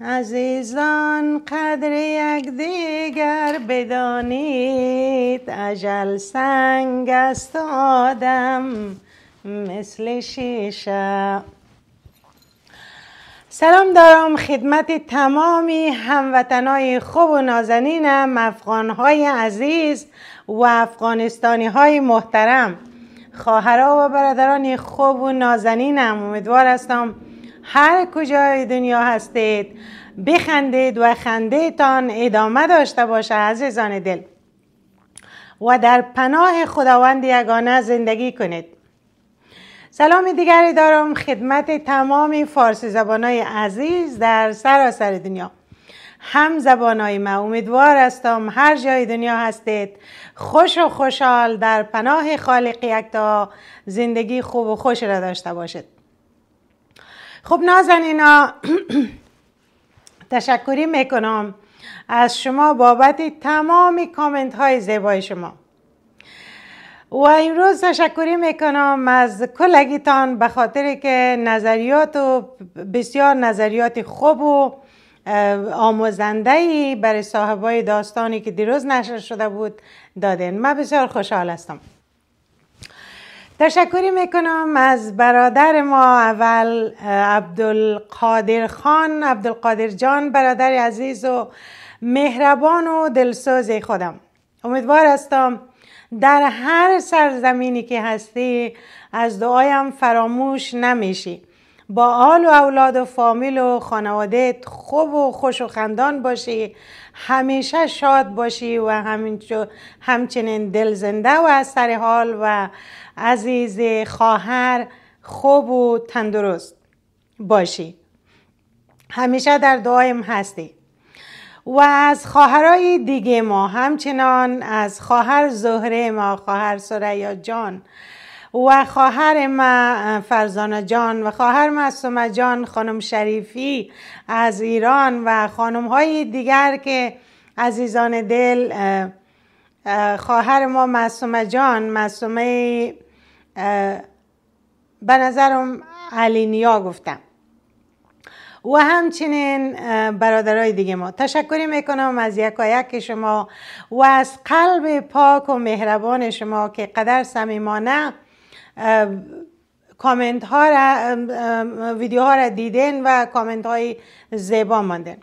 عزیزان قدر یک دیگر بدانید عجل سنگ است آدم مثل شیشه سلام دارم خدمت تمامی هموطنای خوب و نازنینم افغانهای عزیز و افغانستانی های محترم خواهرها و برادران خوب و نازنینم امیدوار هستم هر کجای دنیا هستید بخندید و خنده تان ادامه داشته باشه عزیزان دل و در پناه خداوند یگانه زندگی کنید سلام دیگری دارم خدمت تمام فارسی زبانای عزیز در سراسر دنیا هم زبانای ما امیدوار هستم هر جای دنیا هستید خوش و خوشحال در پناه خالق یکتا زندگی خوب و خوش را داشته باشید خب نازنینا تشکری میکنم از شما بابت تمام کامنت های زیبای شما و امروز تشکری میکنم از کلگیتان به خاطر که نظریات و بسیار نظریات خوب و آموزنده ای برای صاحبای داستانی که دیروز نشر شده بود دادین من بسیار خوشحال هستم تشکری میکنم از برادر ما اول عبدالقادر خان عبدالقادر جان برادر عزیز و مهربان و دلسوز خودم امیدوار هستم در هر سرزمینی که هستی از دعایم فراموش نمیشی با آل و اولاد و فامیل و خانواده خوب و خوش و خندان باشی همیشه شاد باشی و همچنین دل زنده و از سر حال و عزیز خواهر خوب و تندرست باشی همیشه در دعایم هستی و از خواهرای دیگه ما همچنان از خواهر زهره ما خواهر سریا جان و خواهر ما فرزانه جان و خواهر معصومه جان خانم شریفی از ایران و خانم های دیگر که عزیزان دل خواهر ما معصومه جان معصومه به نظرم علینیا گفتم و همچنین برادرای دیگه ما تشکر میکنم از یکایک شما و از قلب پاک و مهربان شما که قدر صمیمانه کامنت ها را ویدیو ها را دیدن و کامنت های زیبا ماندن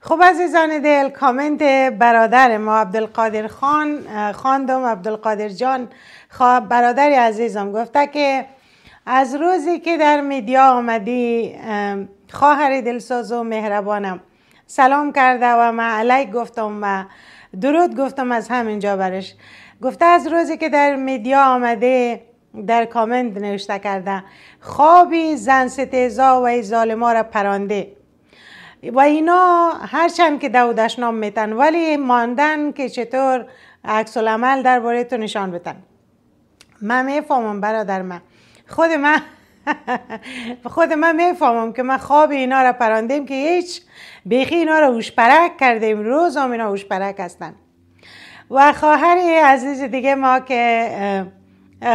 خب عزیزان دل کامنت برادر ما عبدالقادر خان خاندم عبدالقادر جان خب برادر عزیزم گفته که از روزی که در میدیا آمدی خواهر دلساز و مهربانم سلام کرده و من علیک گفتم و درود گفتم از همینجا برش گفته از روزی که در میدیا آمده در کامنت نوشته کرده خوابی زن ستیزا و ای ظالما را پرانده و اینا هرچند که دودش نام میتن ولی ماندن که چطور عکس العمل درباره تو نشان بتن من میفهمم برادر من خود من خود من میفهمم که من خواب اینا را پراندیم که هیچ بیخی اینا را هوشپرک کردیم روز هم اینا هوشپرک هستن و خواهر عزیز دیگه ما که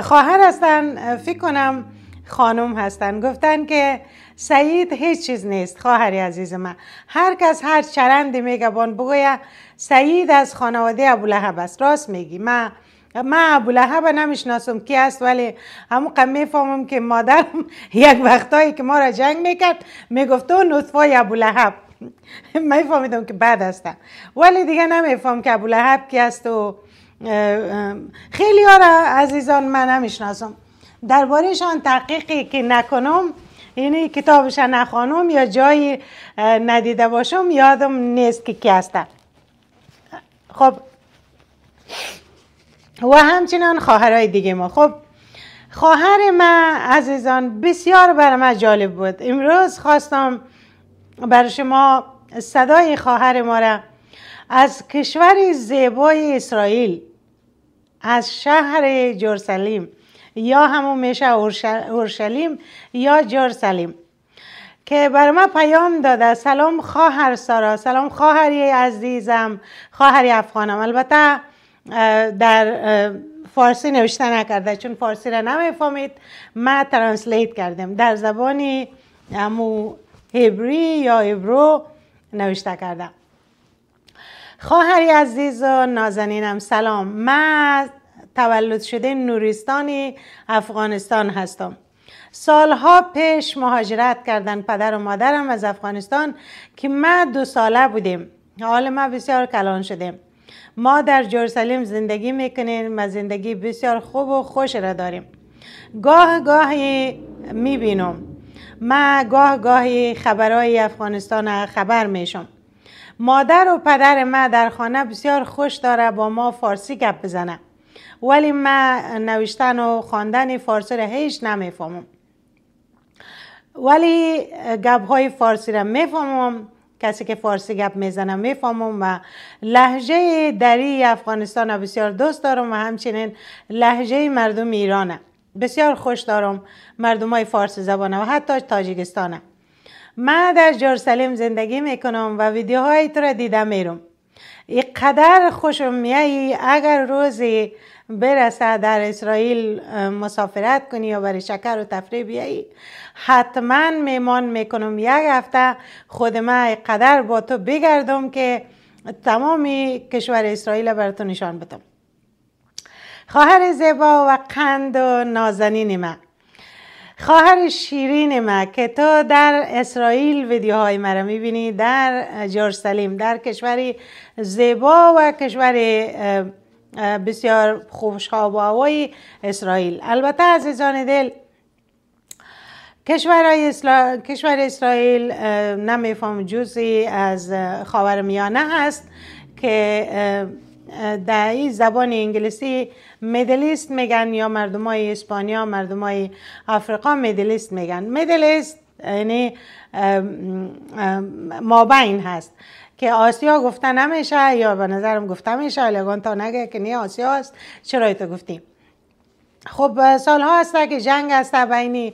خواهر هستن فکر کنم خانم هستن گفتن که سعید هیچ چیز نیست خواهری عزیز من هر کس هر چرندی بان بگویه سعید از خانواده لحب است راست میگی من من ابولهب نمیشناسم کی است ولی همون میفهمم که مادرم یک وقتایی که ما را جنگ میکرد میگفت تو نطفای ابولهب میفهمیدم که بعد هستم ولی دیگه نمیفهم که ابولهب کی است و خیلی ها را عزیزان من نمیشناسم دربارهشان تحقیقی که نکنم یعنی کتابش نخوانم یا جایی ندیده باشم یادم نیست که کی هستن خب و همچنان خواهرای دیگه ما خب خواهر من عزیزان بسیار بر ما جالب بود امروز خواستم بر شما صدای خواهر ما را از کشور زیبای اسرائیل از شهر جرسلیم یا همون میشه اورشلیم یا جرسلیم که بر ما پیام داده سلام خواهر سارا سلام خواهری عزیزم خواهری افغانم البته در فارسی نوشته نکرده چون فارسی را نمیفهمید ما ترانسلیت کردم، در زبانی همو هبری یا هبرو نوشته کردم خواهری عزیز و نازنینم سلام من تولد شده نوریستانی افغانستان هستم سالها پیش مهاجرت کردن پدر و مادرم از افغانستان که ما دو ساله بودیم حال ما بسیار کلان شدیم ما در جرسلیم زندگی میکنیم و زندگی بسیار خوب و خوش را داریم گاه گاهی میبینم ما گاه گاهی خبرهای افغانستان خبر میشم مادر و پدر ما در خانه بسیار خوش داره با ما فارسی گپ بزنه ولی ما نوشتن و خواندن فارسی را هیچ نمیفهمم ولی گپ های فارسی را میفهمم کسی که فارسی گپ میزنه میفهمم و لحجه دری افغانستان را بسیار دوست دارم و همچنین لحجه مردم ایرانه بسیار خوش دارم مردم های فارسی زبانه و حتی تاجیکستانه من در جرسلیم زندگی میکنم و ویدیوهای تو را دیده میرم قدر خوشم میایی اگر روزی برسه در اسرائیل مسافرت کنی یا برای شکر و تفریح بیایی حتما میمان میکنم یک هفته خود من قدر با تو بگردم که تمامی کشور اسرائیل بر تو نشان بدم خواهر زیبا و قند و نازنین من خواهر شیرین ما که تو در اسرائیل ویدیوهای مرا میبینی در جرسلیم در کشوری زیبا و کشور بسیار خوشحاب اسرائیل البته عزیزان دل کشور, اسلا... کشور اسرائیل نمیفهم جزی از خاور میانه هست که در این زبان انگلیسی مدلیست میگن یا مردم های اسپانیا مردم های افریقا مدلیست میگن میدلیست یعنی مابین هست که آسیا گفته نمیشه یا به نظرم گفته میشه لگان تا نگه که نیه آسیا است چرا تو گفتیم خب سالها هسته که جنگ هسته بین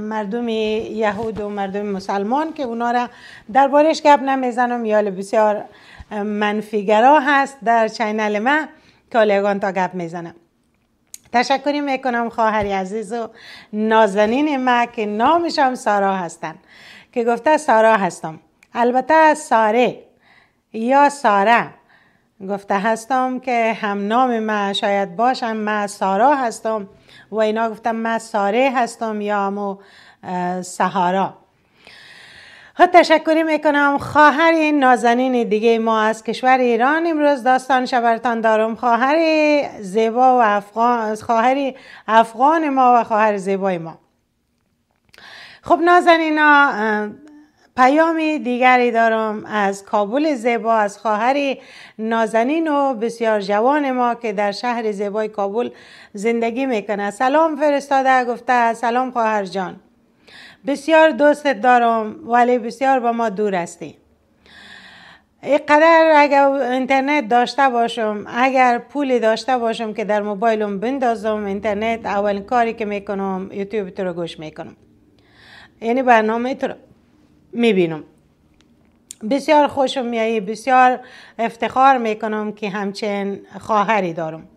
مردم یهود و مردم مسلمان که اونا را دربارش گپ نمیزنم یال بسیار منفیگرا هست در چینل من کالیگان تا گپ میزنم تشکری میکنم خواهر عزیز و نازنین ما که نامشم سارا هستن که گفته سارا هستم البته ساره یا ساره گفته هستم که هم نام ما شاید باشم من سارا هستم و اینا گفتم من ساره هستم یا مو سهارا ها خب، تشکری میکنم خواهر نازنین دیگه ما از کشور ایران امروز داستان شبرتان دارم خواهر زیبا و افغان خواهر افغان ما و خواهر زیبای ما خب نازنینا پیامی دیگری دارم از کابل زیبا از خواهر نازنین و بسیار جوان ما که در شهر زیبای کابل زندگی میکنه سلام فرستاده گفته سلام خواهر جان بسیار دوستت دارم ولی بسیار با ما دور هستی اینقدر اگر اینترنت داشته باشم اگر پولی داشته باشم که در موبایلم بندازم اینترنت اول کاری که میکنم یوتیوب تو رو گوش میکنم یعنی برنامه تو رو میبینم بسیار خوشم میایی بسیار افتخار میکنم که همچین خواهری دارم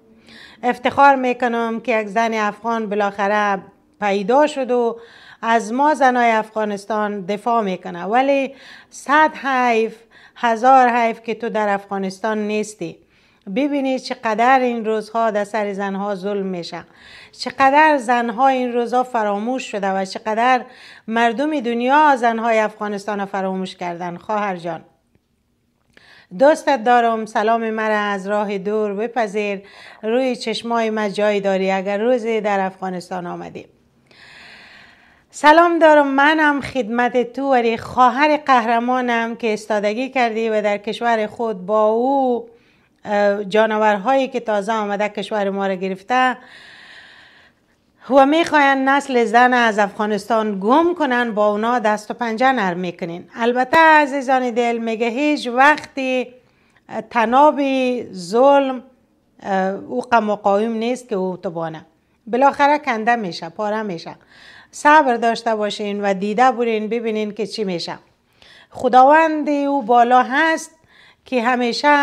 افتخار میکنم که یک زن افغان بالاخره پیدا شد و از ما زنای افغانستان دفاع میکنه ولی صد حیف هزار حیف که تو در افغانستان نیستی ببینی چقدر این روزها در سر زنها ظلم میشه چقدر زنها این روزها فراموش شده و چقدر مردم دنیا زنهای افغانستان فراموش کردن خواهر جان دوستت دارم سلام مرا از راه دور بپذیر روی چشمای ما جای داری اگر روزی در افغانستان آمدیم سلام دارم منم خدمت تو ولی خواهر قهرمانم که استادگی کردی و در کشور خود با او جانورهایی که تازه آمده کشور ما را گرفته و میخواین نسل زن از افغانستان گم کنن با اونا دست و پنجه نرم میکنین البته عزیزان دل میگه هیچ وقتی تنابی ظلم او قم و نیست که او تو بانه بالاخره کنده میشه پاره میشه صبر داشته باشین و دیده برین ببینین که چی میشه خداوند او بالا هست که همیشه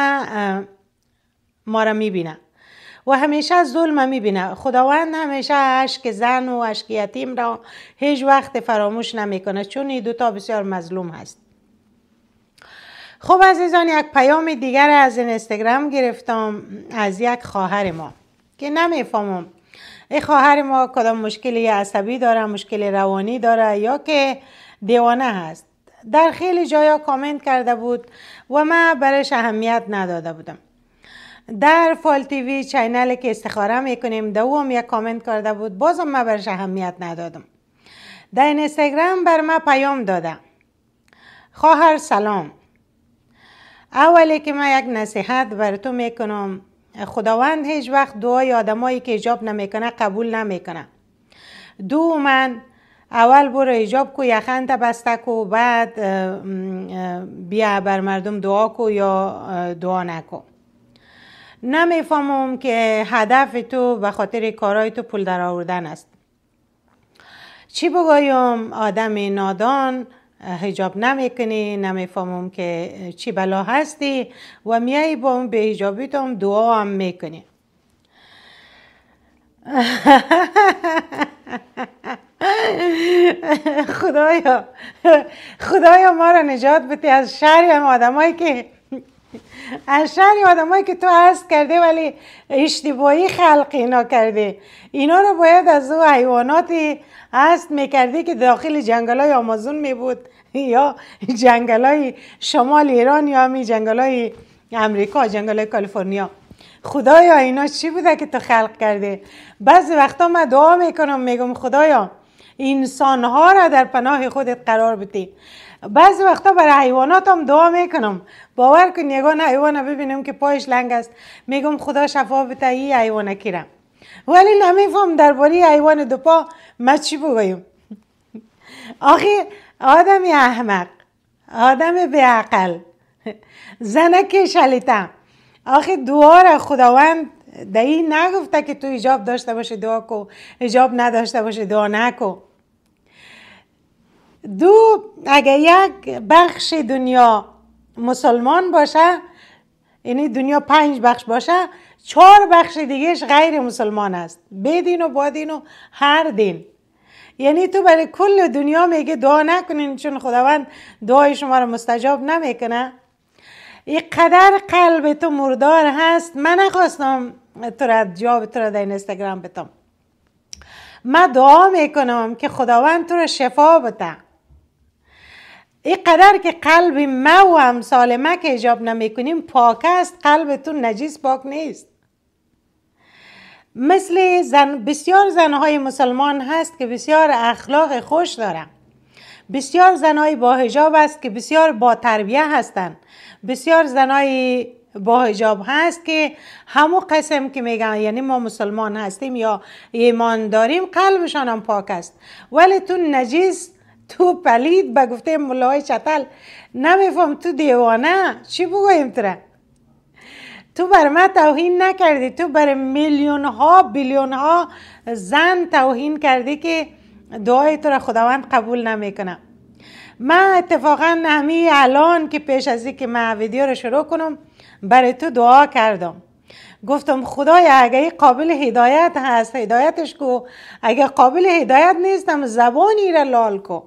ما را میبینه و همیشه ظلم میبینه خداوند همیشه عشق زن و عشق یتیم را هیچ وقت فراموش نمیکنه چون این دوتا بسیار مظلوم هست خب عزیزان یک پیام دیگر از اینستاگرام گرفتم از یک خواهر ما که نمیفهمم ای خواهر ما کدام مشکلی عصبی داره مشکل روانی داره یا که دیوانه هست در خیلی جایا کامنت کرده بود و من برش اهمیت نداده بودم در فال تیوی چینل که استخاره میکنیم دوم یک کامنت کرده بود بازم من برش اهمیت ندادم در اینستاگرام بر من پیام داده خواهر سلام اولی که من یک نصیحت بر تو میکنم خداوند هیچ وقت دعای آدمایی که ایجاب نمیکنه قبول نمیکنه دو من اول برو ایجاب کو یخن بسته کو بعد بیا بر مردم دعا کو یا دعا نکو نمیفهمم که هدف تو به خاطر کارای تو پول در آوردن است چی بگویم آدم نادان هجاب نمیکنی نمیفهمم که چی بلا هستی و میایی با اون به هم دعا هم میکنی خدایا خدایا ما را نجات بده از شهر هم آدمایی که از شهر آدمایی که تو هست کرده ولی اشتباهی خلق اینا کرده اینا رو باید از او حیواناتی هست میکرده که داخل جنگل های آمازون میبود یا جنگل های شمال ایران یا می جنگل های امریکا جنگل های کالیفرنیا خدایا اینا چی بوده که تو خلق کرده بعض وقتا من دعا میکنم میگم خدایا انسان ها را در پناه خودت قرار بدی بعضی وقتا برای حیوانات هم دعا میکنم باور کن یگان حیوانه ببینم که پایش لنگ است میگم خدا شفا بده ای حیوانه کیرم ولی نمیفهم درباره حیوان دو پا ما چی بگویم آخی آدم احمق آدم بیعقل زنک شلیتا. آخی دعا را خداوند دایی نگفته که تو ایجاب داشته باشه دعا کو ایجاب نداشته باشه دعا نکو دو اگه یک بخش دنیا مسلمان باشه یعنی دنیا پنج بخش باشه چهار بخش دیگهش غیر مسلمان است بدین و بادین و هر دین یعنی تو برای کل دنیا میگه دعا نکنین چون خداوند دعای شما رو مستجاب نمیکنه قدر قلب تو مردار هست من نخواستم تو را جواب تو را در اینستاگرام بتم من دعا میکنم که خداوند تو را شفا بده ای قدر که قلب ما و امثال ما که اجاب نمی کنیم پاک است قلب تو نجیس پاک نیست مثل زن بسیار زنهای مسلمان هست که بسیار اخلاق خوش دارن بسیار زنهای با هجاب است که بسیار با تربیه هستند بسیار زنهای با هجاب هست که همو قسم که میگن یعنی ما مسلمان هستیم یا ایمان داریم قلبشان هم پاک است ولی تو نجیس تو پلید به گفته ملای چتل نمیفهم تو دیوانه چی بگویم تره تو بر ما توهین نکردی تو بر میلیون ها بیلیون ها زن توهین کردی که دعای تو را خداوند قبول نمیکنه من اتفاقا همی الان که پیش از که من ویدیو رو شروع کنم برای تو دعا کردم گفتم خدای اگه قابل هدایت هست هدایتش کو اگه قابل هدایت نیستم زبانی را لال کو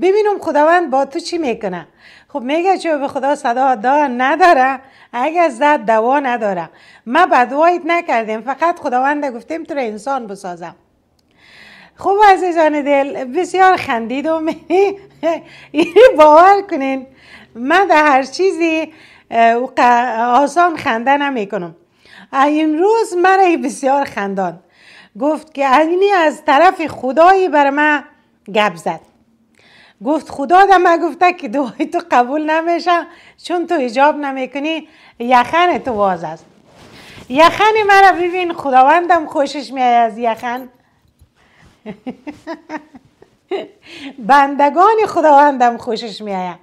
ببینم خداوند با تو چی میکنه خب میگه چه به خدا صدا دا نداره اگه زد دوا نداره ما بدوایت نکردیم فقط خداوند گفتیم تو را انسان بسازم خب عزیزان دل بسیار خندیدم باور کنین من در هر چیزی آسان خنده نمی کنم این روز مرا بسیار خندان گفت که اینی از طرف خدایی بر من گب زد گفت خدا من گفته که دعای تو قبول نمیشه چون تو ایجاب نمیکنی یخن تو باز است یخن مرا ببین خداوندم خوشش میای از یخن بندگان خداوندم خوشش میایه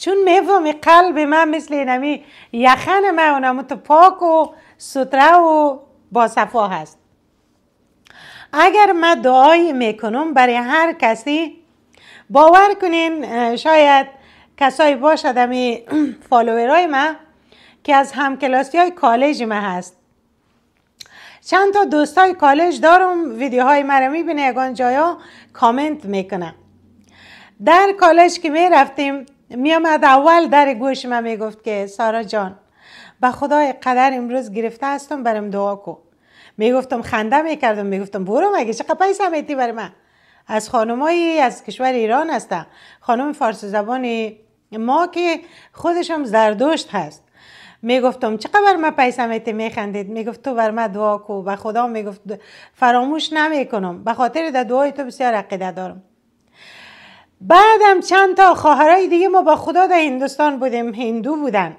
چون میفهمی قلب من مثل نمی یخن من اونم تو پاک و ستره و باصفا هست اگر من دعای میکنم برای هر کسی باور کنین شاید کسایی باشد همی فالوورای ما که از همکلاسی های کالج من هست چند تا دوستای کالج دارم ویدیوهای مرا میبینه یگان جایا کامنت میکنم در کالج که میرفتیم میامد اول در گوش من میگفت که سارا جان به خدای قدر امروز گرفته هستم برم دعا کن میگفتم خنده میکردم میگفتم برو مگه چقدر پیسه میتی بر من از خانمایی از کشور ایران هستم خانم فارسی زبان ما که خودشم زردشت هست میگفتم چقدر ما پیسمت میخندید میگفت تو بر ما دعا کو و خدا میگفت فراموش نمیکنم به خاطر در دعای تو بسیار عقیده دارم بعدم چند تا خواهرای دیگه ما با خدا در هندوستان بودیم هندو بودن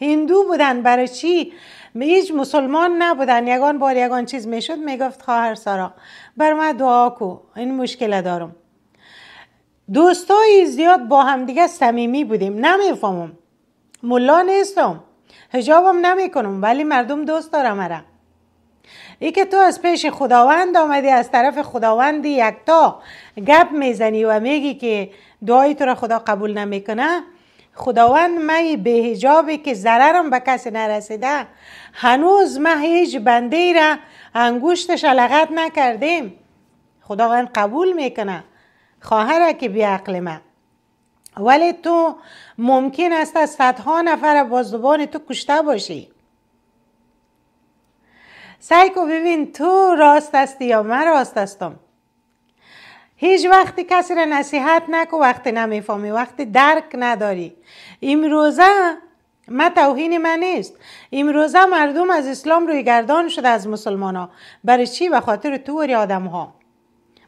هندو بودن برای چی هیچ مسلمان نبودن یگان بار یگان چیز میشد میگفت خواهر سارا بر من دعا کو این مشکل دارم دوستای زیاد با همدیگه صمیمی بودیم نمیفهمم ملا نیستم حجابم نمیکنم ولی مردم دوست دارم مرا ای که تو از پیش خداوند آمدی از طرف خداوندی یکتا گپ میزنی و میگی که دعای تو را خدا قبول نمیکنه خداوند من به هجابی که ضررم به کسی نرسیده هنوز ما هیچ بنده ای را انگوشت شلغت نکردیم خداوند قبول میکنه خواهره که عقل من ولی تو ممکن است از صدها نفر با زبان تو کشته باشی سعی کو ببین تو راست هستی یا من راست هستم هیچ وقتی کسی را نصیحت نکو وقتی نمیفهمی وقتی درک نداری امروزه ما توهین ما نیست امروزه مردم از اسلام روی گردان شده از مسلمان ها برای چی به خاطر توری آدم ها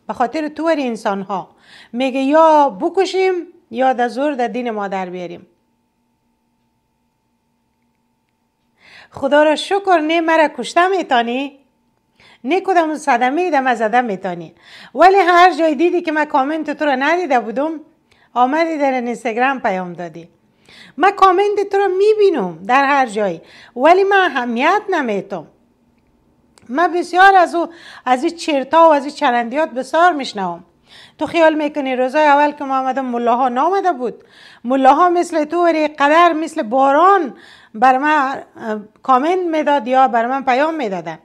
به خاطر طور انسان ها میگه یا بکشیم یا در زور در دین ما بیاریم خدا را شکر نه مرا کشته میتانی نه کدام صدمه ایدم از زدم میتانی ولی هر جای دیدی که من کامنت تو رو ندیده بودم آمدی در اینستاگرام پیام دادی من کامنت تو رو میبینم در هر جایی ولی من اهمیت نمیتم من بسیار از او از این چرتا و از این چرندیات بسیار میشنوم تو خیال میکنی روزای اول که ما مله ملاها نامده بود ملاها مثل تو قدر مثل باران بر من کامنت میداد یا بر من پیام میدادن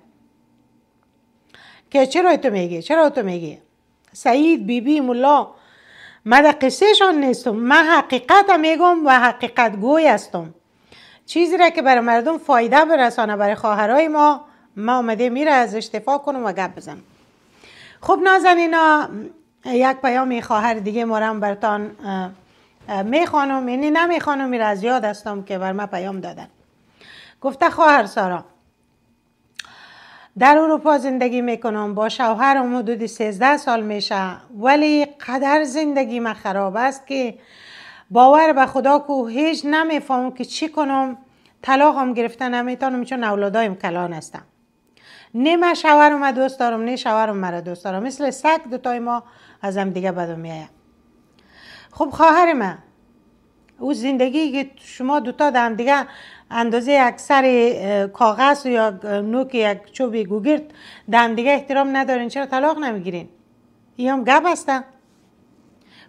که چرا تو میگی چرا تو میگی سعید بیبی بی ملا من در شان نیستم من حقیقت میگم و حقیقت گوی هستم چیزی را که برای مردم فایده برسانه برای خواهرای ما ما آمده میره از اشتفا کنم و گپ بزنم خب نازنینا یک پیام خواهر دیگه مرم برتان میخوانم یعنی نمیخوانم میره از یاد هستم که بر ما پیام دادن گفته خواهر سارا در اروپا زندگی میکنم با شوهرم حدود 13 سال میشه ولی قدر زندگی من خراب است که باور به خدا کو هیچ نمیفهمم که چی کنم هم گرفته نمیتونم چون اولادایم کلان هستم نه من شوهرم دوست دارم نه شوهرم مرا دوست دارم مثل سگ دوتای ما از هم دیگه می میایه خب خواهر من او زندگی که شما دوتا در دیگه اندازه اکثر کاغذ یا نوک یک چوب گوگرد در دیگه احترام ندارین چرا طلاق نمیگیرین این هم گپ هستن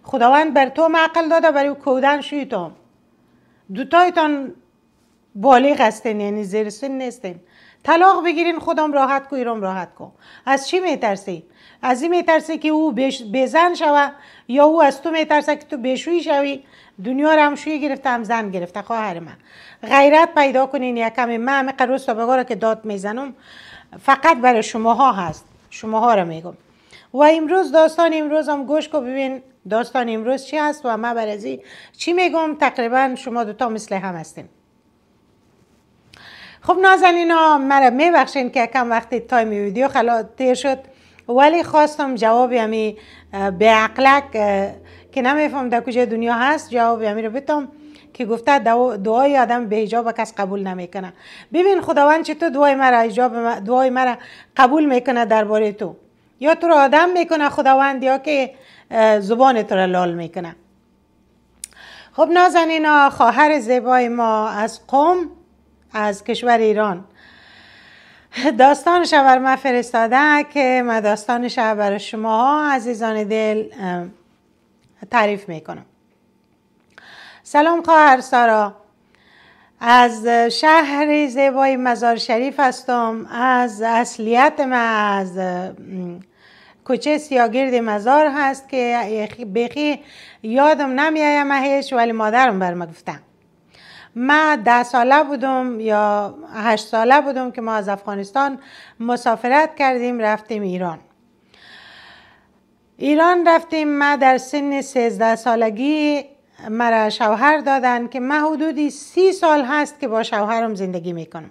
خداوند بر تو معقل داده برای کودن شوی تو دوتایتان بالغ هستین یعنی زیر سن نیستین طلاق بگیرین خودم راحت کو ایرام راحت کو از چی میترسی از این میترسی که او بزن شوه یا او از تو میترسه که تو بشوی شوی دنیا رو گرفته هم زن گرفته خواهر من غیرت پیدا کنین یکم من همه قروس رو که داد میزنم فقط برای شماها هست شماها رو میگم و امروز داستان امروز هم گوش کو ببین داستان امروز چی هست و من برازی چی میگم تقریبا شما دوتا مثل هم هستین خب نازنین ها مرا میبخشین که کم وقتی تایم ویدیو خلا تیر شد ولی خواستم جواب همی به عقلک که نمیفهم در کجا دنیا هست جواب یمی رو بتم که گفته دعای آدم به حجاب کس قبول نمیکنه ببین خداوند چطور دعای مرا حجاب دعای مرا قبول میکنه درباره تو یا تو رو آدم میکنه خداوند یا که زبان تو رو لال میکنه خب نازنینا خواهر زیبای ما از قوم از کشور ایران داستان بر ما فرستاده که ما داستان بر شما عزیزان دل تعریف میکنم سلام خواهر سارا از شهر زیبای مزار شریف هستم از اصلیت ما از کوچه سیاگرد مزار هست که بخی یادم نمیایم هیچ ولی مادرم برم گفتن ما ده ساله بودم یا هشت ساله بودم که ما از افغانستان مسافرت کردیم رفتیم ایران ایران رفتیم ما در سن 13 سالگی مرا شوهر دادن که من حدودی سی سال هست که با شوهرم زندگی میکنم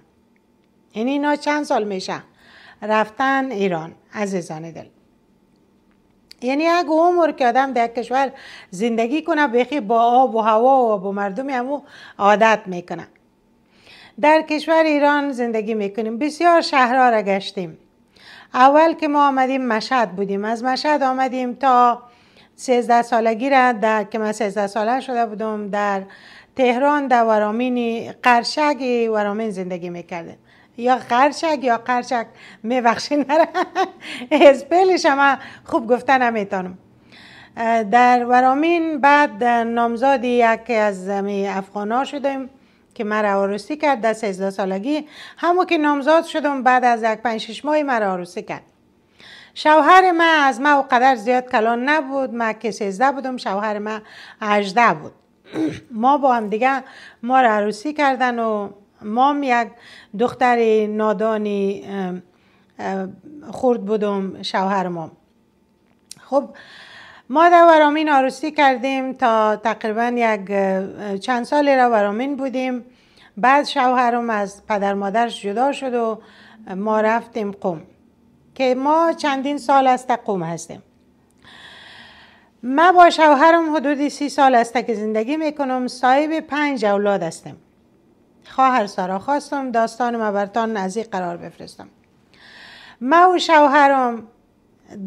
یعنی اینا چند سال میشه رفتن ایران عزیزان دل یعنی اگه عمر که آدم در کشور زندگی کنه بخی با آب و هوا و با مردم همو عادت میکنه در کشور ایران زندگی میکنیم بسیار شهرها را گشتیم اول که ما آمدیم مشهد بودیم از مشهد آمدیم تا 13 سالگی را در که من 13 ساله شده بودم در تهران در ورامین قرشگ ورامین زندگی میکردیم یا قرشگ یا قرشک میبخشین نره اسپلش هم خوب گفته نمیتانم در ورامین بعد نامزاد یکی از ها شدیم که مرا عروسی کرد در 13 سالگی همو که نامزاد شدم بعد از یک پنج شش ماه مرا عروسی کرد شوهر ما از ما و قدر زیاد کلان نبود ما که 13 بودم شوهر ما 18 بود ما با هم دیگه ما را عروسی کردن و ما یک دختر نادانی خورد بودم شوهر ما خب ما در ورامین آرستی کردیم تا تقریبا یک چند سالی را ورامین بودیم بعد شوهرم از پدر مادرش جدا شد و ما رفتیم قوم که ما چندین سال است قوم هستیم ما با شوهرم حدود سی سال است که زندگی میکنم صاحب پنج اولاد هستیم. خواهر سارا خواستم داستان ما برتان از قرار بفرستم ما و شوهرم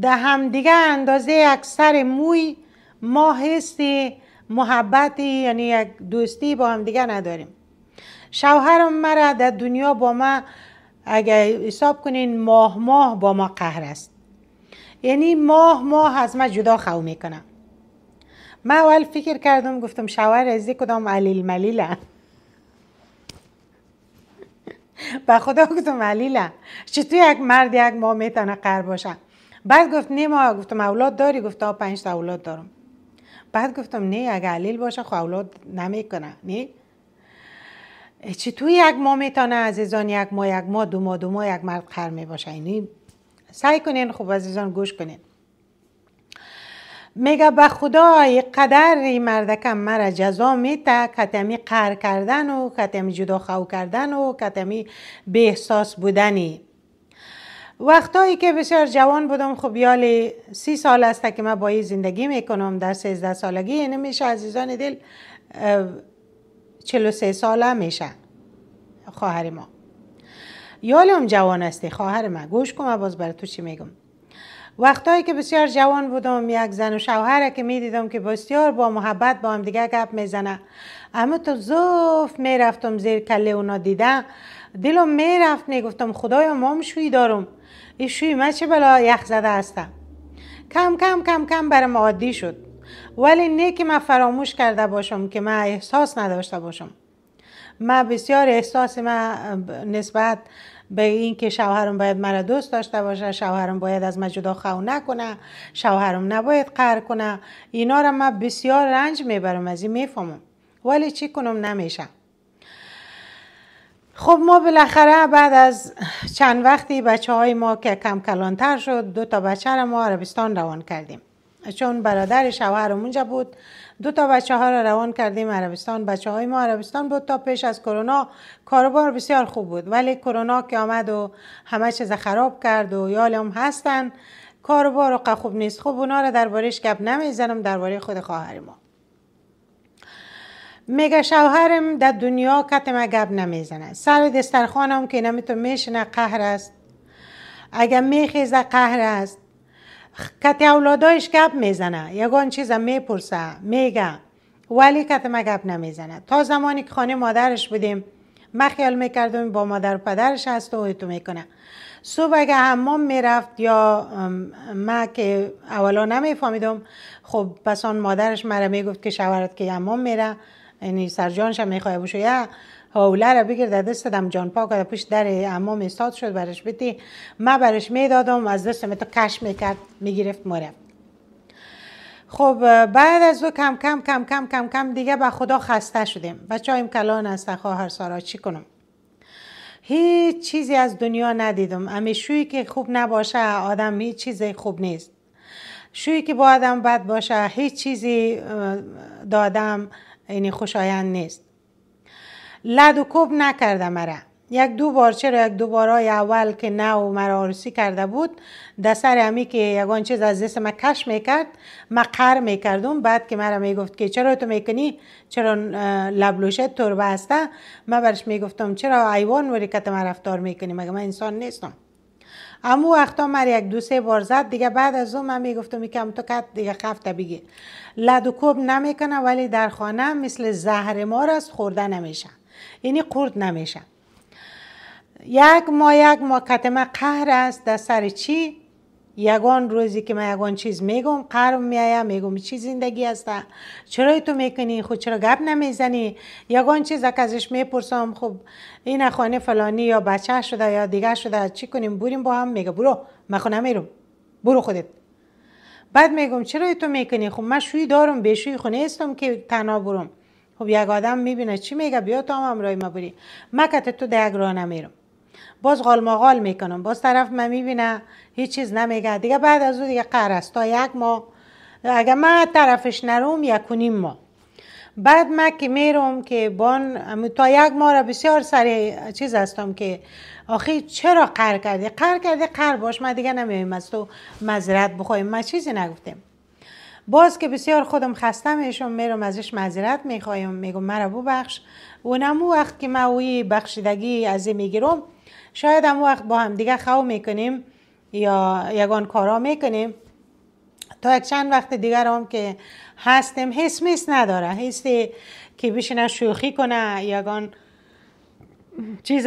هم همدیگه اندازه اکثر موی ما حس محبت یعنی یک دوستی با هم دیگه نداریم شوهرم مرا در دنیا با ما اگر حساب کنین ماه ماه با ما قهر است یعنی ماه ماه از ما جدا خو میکنه من اول فکر کردم گفتم شوهر از کدام علیل ملیله به خدا گفتم علیله چطور یک مرد یک ماه میتونه قهر باشه بعد گفت نه ما گفتم اولاد داری گفت تا پنج تا اولاد دارم بعد گفتم نه اگه علیل باشه خو خب اولاد نمیکنه نه چطور یک ماه میتونه عزیزان یک ما یک ما دو ماه، دو ما یک مرد قر می باشه اینی سعی کنین خوب عزیزان گوش کنین میگه به خدا قدر این مردکم مرا جزا میته کتمی قهر کردن و کتمی جدا خو کردن و کتمی به احساس بودنی وقتایی که بسیار جوان بودم خب یالی سی سال است که من با این زندگی میکنم در سیزده سالگی یعنی میشه عزیزان دل 43 ساله میشه خواهر ما یالم جوان هستی خواهر ما گوش کن باز برای تو چی میگم وقتایی که بسیار جوان بودم یک زن و شوهر که میدیدم که بسیار با محبت با هم دیگه گپ میزنه اما تو زوف میرفتم زیر کله اونا دیده دلم میرفت میگفتم خدای مام شوی دارم ایشوی من چه بلا یخ زده هستم کم کم کم کم برم عادی شد ولی نه که من فراموش کرده باشم که من احساس نداشته باشم من بسیار احساس من نسبت به اینکه شوهرم باید مرا دوست داشته باشه شوهرم باید از من جدا خو نکنه شوهرم نباید قهر کنه اینا را من بسیار رنج میبرم از این میفهمم ولی چی کنم نمیشم خب ما بالاخره بعد از چند وقتی بچه های ما که کم کلانتر شد دو تا بچه را ما عربستان روان کردیم چون برادر شوهر اونجا بود دو تا بچه ها را روان کردیم عربستان بچه های ما عربستان بود تا پیش از کرونا کاروبار بسیار خوب بود ولی کرونا که آمد و همه چیز خراب کرد و هم هستن کاروبار خوب نیست خب اونا را دربارش گپ نمیزنم درباره خود خواهر ما میگه شوهرم در دنیا کتم گب نمیزنه سر دسترخانم که نمی تو میشنه قهر است اگه میخیزه قهر است کت اولادایش گب میزنه یگان چیز میپرسه میگه ولی کت ما نمیزنه تا زمانی که خانه مادرش بودیم ما خیال میکردم با مادر و پدرش هست و تو میکنه صبح اگه حمام میرفت یا ما که اولا نمیفهمیدم خب آن مادرش مرا میگفت که شوهرت که حمام میره یعنی سرجانش هم میخواه بشه هاوله را بگیر در دست دم جان پاک کرد پیش در امام استاد شد برش بیتی ما برش میدادم از دستم تو کش میکرد میگرفت مره خب بعد از دو کم کم کم کم کم کم دیگه به خدا خسته شدیم بچه هایم کلان است خواهر سارا چی کنم هیچ چیزی از دنیا ندیدم امی شویی که خوب نباشه آدم هیچ چیز خوب نیست شوی که با آدم بد باشه هیچ چیزی دادم یعنی خوشایند نیست لد و کوب نکرده مرا یک دو بار چرا یک دو اول که نه و مرا آرسی کرده بود در سر امی که یگان چیز از دست من کش میکرد ما قر میکردم بعد که مرا میگفت که چرا تو میکنی چرا لبلوشت تربه هسته ما برش میگفتم چرا ایوان وری کت رفتار میکنی مگه من انسان نیستم اما وقتا مر یک دو سه بار زد دیگه بعد از اون من میگفتم میکم تو کت دیگه خفته بگیر لد و کوب نمیکنه ولی در خانه مثل زهر مار است خورده نمیشه. یعنی قرد نمیشه. یک ما یک ما کتمه قهر است در سر چی یگان روزی که من یگان چیز میگم قرم میایم میگم چی زندگی است چرا تو میکنی خود خب چرا گپ نمیزنی یگان چیز که ازش میپرسم خب این خانه فلانی یا بچه شده یا دیگه شده چی کنیم بریم با هم میگه برو من خونه میرم برو خودت بعد میگم چرا تو میکنی خب من شوی دارم به شوی خونه هستم که تنها برم خب یک آدم میبینه چی میگه بیا تو هم همراه ما بری مکت تو دیگه نمیرم باز غالماغال میکنم باز طرف من میبینه هیچ چیز نمیگه دیگه بعد از او دیگه قهر است تا یک ماه اگه من طرفش نروم یکونیم ما بعد من که میروم که بان تا یک ماه را بسیار سری چیز هستم که آخی چرا قر کردی قر کردی قر باش من دیگه نمیایم از تو مذرت بخوایم من چیزی نگفتم باز که بسیار خودم خسته میشم میرم ازش معذرت میخوایم میگم مرا ببخش اونم وقت که من اوی بخشیدگی از میگیرم شاید هم وقت با هم دیگه خو میکنیم یا یگان کارا میکنیم تا یک چند وقت دیگر هم که هستیم حس میس نداره حسی که بشینه شوخی کنه یگان چیز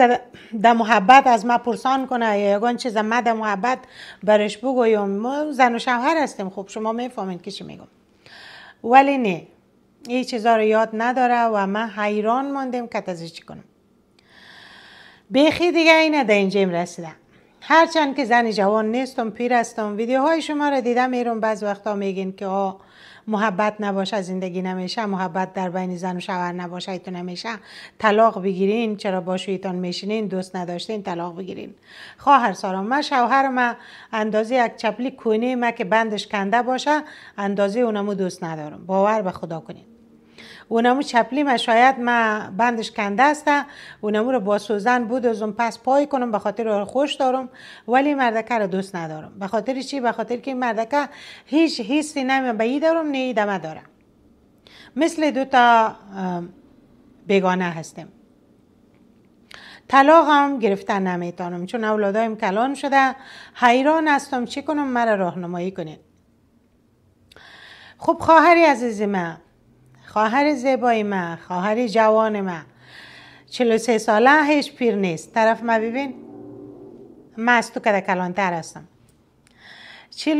در محبت از ما پرسان کنه یا یگان چیز ما در محبت برش بگویم ما زن و شوهر هستیم خب شما میفهمید که چی میگم ولی نه این چیزا رو یاد نداره و من حیران ماندیم که چی کنم بیخی دیگه اینه در اینجیم رسیدم هرچند که زن جوان نیستم پیر هستم ویدیوهای شما رو دیدم ایرون بعض وقتا میگین که آه محبت نباشه زندگی نمیشه محبت در بین زن و شوهر نباشه ایتون نمیشه طلاق بگیرین چرا با شویتان میشینین دوست نداشتین طلاق بگیرین خواهر سارا من شوهر ما اندازه یک چپلی کونه ما که بندش کنده باشه اندازه اونمو دوست ندارم باور به خدا کنین اونمو ما شاید ما بندش کنده است اونمو رو با سوزن بود از اون پس پای کنم به خاطر خوش دارم ولی مردکه رو دوست ندارم به خاطر چی به خاطر که مردکه هیچ حسی نمی به ای دارم نه دمه دارم مثل دو تا بیگانه هستیم طلاق هم گرفتن نمیتانم چون اولادایم کلان شده حیران هستم چی کنم مرا راهنمایی کنید خب خواهری عزیز من خواهر زیبای من خواهر جوان من سه ساله هیچ پیر نیست طرف ما ببین من از تو کده کلانتر هستم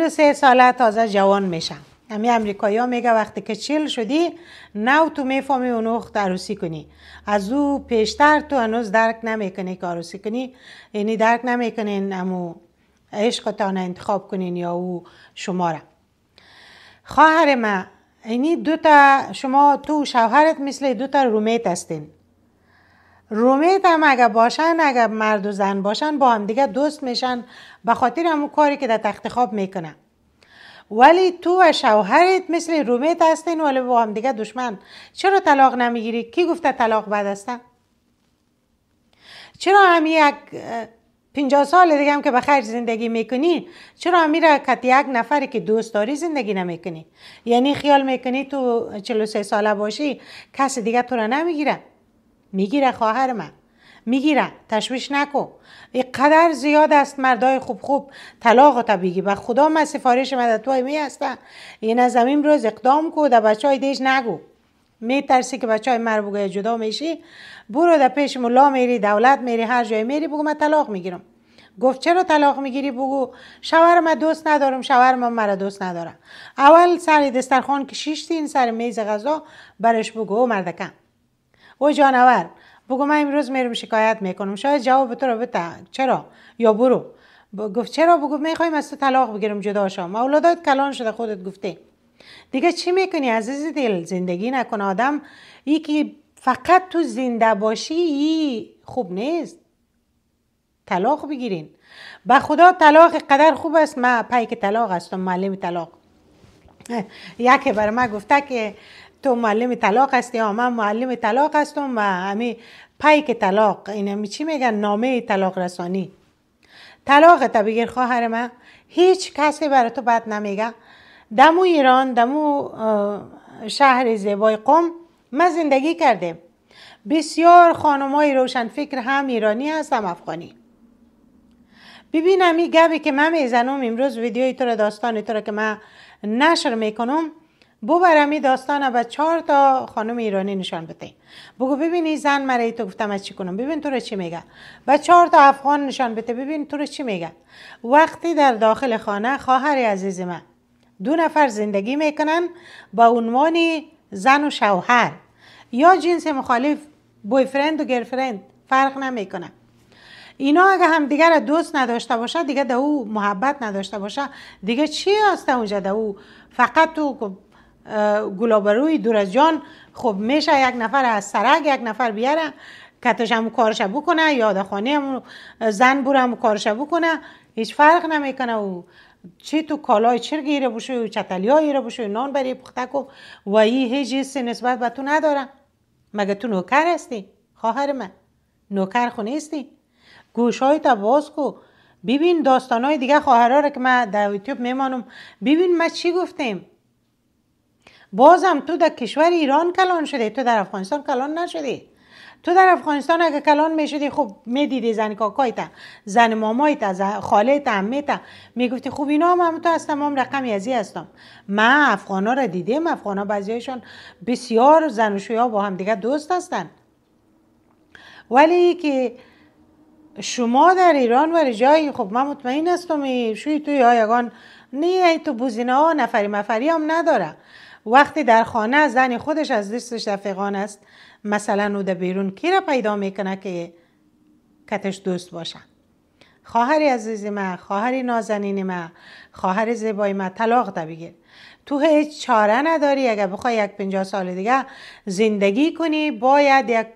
سه ساله تازه جوان میشم امی یعنی امریکایی ها میگه وقتی که چل شدی نو تو میفهمی اونو عروسی کنی از او پیشتر تو هنوز درک نمیکنی که عروسی کنی یعنی درک نمیکنین امو عشقتان انتخاب کنین یا او شماره خواهر من دو تا شما تو شوهرت مثل دوتا رومیت هستین رومیت هم اگه باشن اگه مرد و زن باشن با هم دیگه دوست میشن به خاطر همون کاری که در تخت خواب میکنن ولی تو و شوهرت مثل رومیت هستین ولی با هم دیگه دشمن چرا طلاق نمیگیری؟ کی گفته طلاق بد هستن؟ چرا هم یک 50 سال دیگه هم که به خیر زندگی میکنی چرا میره کت یک نفری که دوست داری زندگی نمیکنی یعنی خیال میکنی تو 43 ساله باشی کس دیگه تو را نمیگیره میگیره خواهر من میگیره تشویش نکو قدر زیاد است مردای خوب خوب طلاق تا بگی و خدا من سفارش توی می هستم این از زمین روز اقدام کو در بچه های دیش نگو میترسی که بچه های جدا میشی برو در پیش ملا میری دولت میری هر جای میری بگو من طلاق میگیرم گفت چرا طلاق میگیری بگو شوهر من دوست ندارم شوهر من مرا دوست ندارم اول سر دسترخوان که این سر میز غذا برش بگو او مردکم او جانور بگو من امروز میرم شکایت میکنم شاید جواب تو رو بده چرا یا برو گفت چرا بگو میخوایم از تو طلاق بگیرم جدا شم اولادات کلان شده خودت گفته دیگه چی میکنی عزیز دل زندگی نکن آدم یکی فقط تو زنده باشی خوب نیست طلاق بگیرین به خدا طلاق قدر خوب است ما پیک طلاق هستم معلم طلاق یکی بر ما گفته که تو معلم طلاق هستی یا من معلم طلاق هستم و همی پیک طلاق این چی میگن نامه طلاق رسانی طلاق تا بگیر خواهر من هیچ کسی برای تو بد نمیگه دمو ایران دمو شهر زیبای قوم ما زندگی کردیم بسیار خانمای روشن فکر هم ایرانی هستم افغانی ببینم این گبی که من میزنم امروز ویدیوی تو را داستانی تو را که من نشر میکنم ببرم این داستان به چهار تا خانم ایرانی نشان بده بگو ببین این زن مرا تو گفتم از چی کنم ببین تو رو چی میگه و چهار تا افغان نشان بده ببین تو رو چی میگه وقتی در داخل خانه خواهر عزیز من دو نفر زندگی میکنن با عنوان زن و شوهر یا جنس مخالف بویفرند و گرفرند فرق نمیکنه اینا اگه هم دیگر دوست نداشته باشه دیگه ده او محبت نداشته باشه دیگه چی هست اونجا ده او فقط تو گلابروی دور جان خب میشه یک نفر از سرک یک نفر بیاره کتش هم کارش بکنه یا خانه هم زن بوره هم کارش بکنه هیچ فرق نمیکنه او چی تو کالای چر گیره بشه و چتلی ها گیره نان برای پخته و ای هیچ چیزی نسبت به تو نداره مگه تو نوکر هستی خواهر من نوکر خونه هستی های باز کو ببین داستانهای دیگه خواهرها را که من در یوتیوب میمانم ببین ما چی گفتیم بازم تو در کشور ایران کلان شده تو در افغانستان کلان نشده تو در افغانستان اگه کلان میشدی خب میدیدی زن کاکایتا زن مامایتا خاله تا امیتا میگفتی خب اینا هم, هم تو هستم هم رقمی ازی هستم من افغانا را دیدیم افغانا بعضیایشان بسیار زن و شویا با هم دیگه دوست هستن ولی که شما در ایران و جایی خب من مطمئن هستم شوی توی نی ای تو بوزینه ها نفری مفری هم نداره وقتی در خانه زن خودش از دستش دفقان است مثلا او در بیرون کی را پیدا میکنه که کتش دوست باشن خواهر عزیز ما خواهری نازنین ما خواهر زیبای ما طلاق ده بگیر تو هیچ چاره نداری اگر بخوای یک پنجاه سال دیگه زندگی کنی باید یک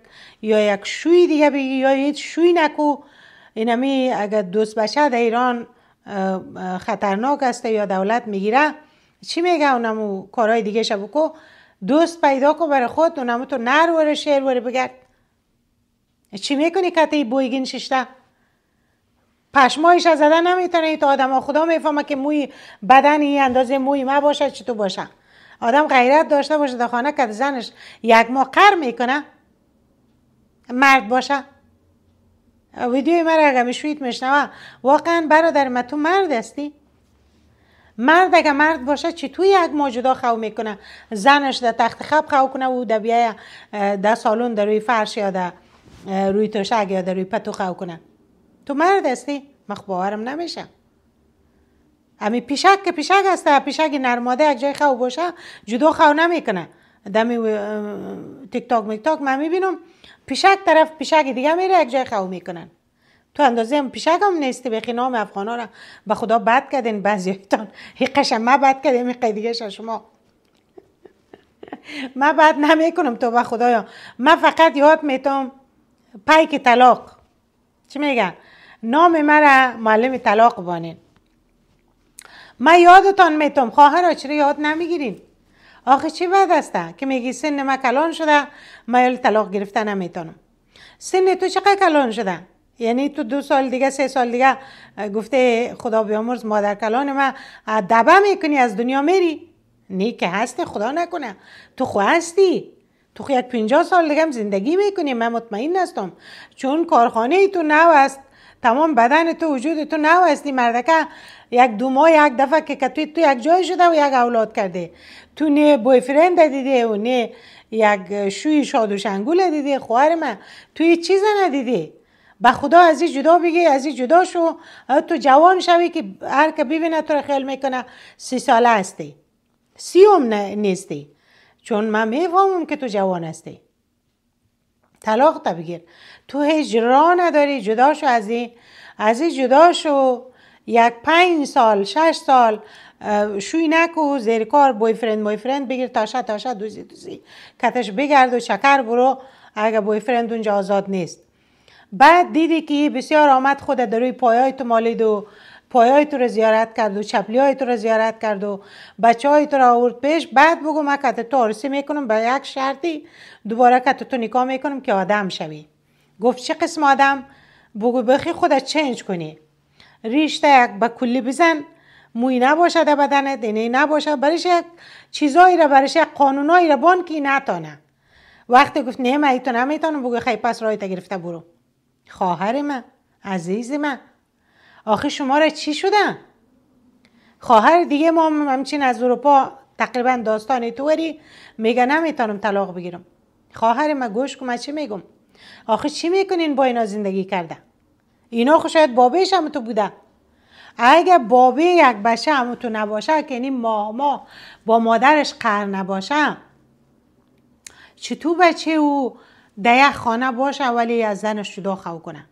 یا یک شوی دیگه بگی یا هیچ شوی نکو اینمی اگر دوست بشه در ایران خطرناک است یا دولت میگیره چی میگه اونمو کارهای دیگه شو بکو دوست پیدا کو برای خود اونمو تو نر وره شعر وره بگرد چی میکنی کته بویگین ششته پشمایش از زدن نمیتونه تو آدم ها خدا میفهمه که موی بدنی اندازه موی ما باشه چی تو باشه آدم غیرت داشته باشه در خانه که زنش یک ماه قر میکنه مرد باشه ویدیوی مرا اگه میشوید میشنوه واقعا برادر ما تو مرد هستی مرد اگه مرد باشه چی توی یک موجودا خواه میکنه زنش در تخت خواب خواه کنه و در بیای در سالون در روی فرش یا در روی توشک یا در روی پتو خواه کنه تو مرد هستی مخ خب باورم نمیشه امی پیشک که پیشک هسته پیشک نرماده یک جای خواه باشه جدا خواه نمیکنه دم تیک تاک میک تاک من میبینم پیشک طرف پیشک دیگه میره یک جای خواه میکنن تو اندازه هم پیشک هم نیستی بخی نام افغان را به خدا بد کردین بعضیتان هی قشم ما بد کردیم این قیدیگه شما من بد نمیکنم تو به خدایا من فقط یاد پای پیک طلاق چی میگن نام مرا معلم طلاق بانین من یادتان میتم خواهر چرا یاد نمیگیرین آخه چی بد هسته که میگی سن ما کلان شده مایل طلاق گرفته نمیتونم سن تو چقدر کلان شده یعنی تو دو سال دیگه سه سال دیگه گفته خدا بیامرز مادر کلان ما دبه میکنی از دنیا میری نی که هست خدا نکنه تو خو هستی تو خو یک پنجاه سال دیگه زندگی میکنی من مطمئن هستم چون کارخانه تو نو است تمام بدن تو وجود تو نو هستی مردکه یک دو ماه یک دفعه که توی تو یک جای شده و یک اولاد کرده تو نه بوی فرند دیده و نه یک شوی شاد و دیده خواهر من تو چیز ندیده به خدا از این جدا بگی از این جدا شو تو جوان شوی که هر که ببینه تو رو خیال میکنه سی ساله هستی هم نیستی چون من میفهمم که تو جوان هستی طلاق تا بگیر تو هجرا نداری شو از این از این جداشو یک پنج سال شش سال شوی نکو زیر کار بوی فرند فرند بگیر تاشا تاشا دوزی دوزی کتش بگرد و شکر برو اگه بوی فرند اونجا آزاد نیست بعد دیدی که بسیار آمد خود در روی پایای تو مالید و پایای تو رو زیارت کرد و چپلی های تو رو زیارت کرد و بچه های تو رو آورد پیش بعد بگو من کت تو آرسی میکنم به یک شرطی دوباره کت تو نکاح میکنم که آدم شوی گفت چه قسم آدم بگو بخی خودت چنج کنی ریشت یک به کلی بزن موی نباشد بدن دینه نباشد برش یک چیزایی را برش یک قانونایی را بان که نتانه وقتی گفت نه من ایتو نمیتونم بگو خیلی پس رایت گرفته برو خواهر من عزیز من آخه شما را چی شدن؟ خواهر دیگه ما همچین از اروپا تقریبا داستان توری میگه نمیتونم طلاق بگیرم خواهر من گوش کن چی میگم آخه چی میکنین با اینا زندگی کرده؟ اینا خو خب شاید بابیش هم تو بوده اگه بابه یک بچه هم تو نباشه که یعنی ما ماما با مادرش قهر نباشه چطور بچه او در خانه باشه ولی از زنش جدا خواه کنه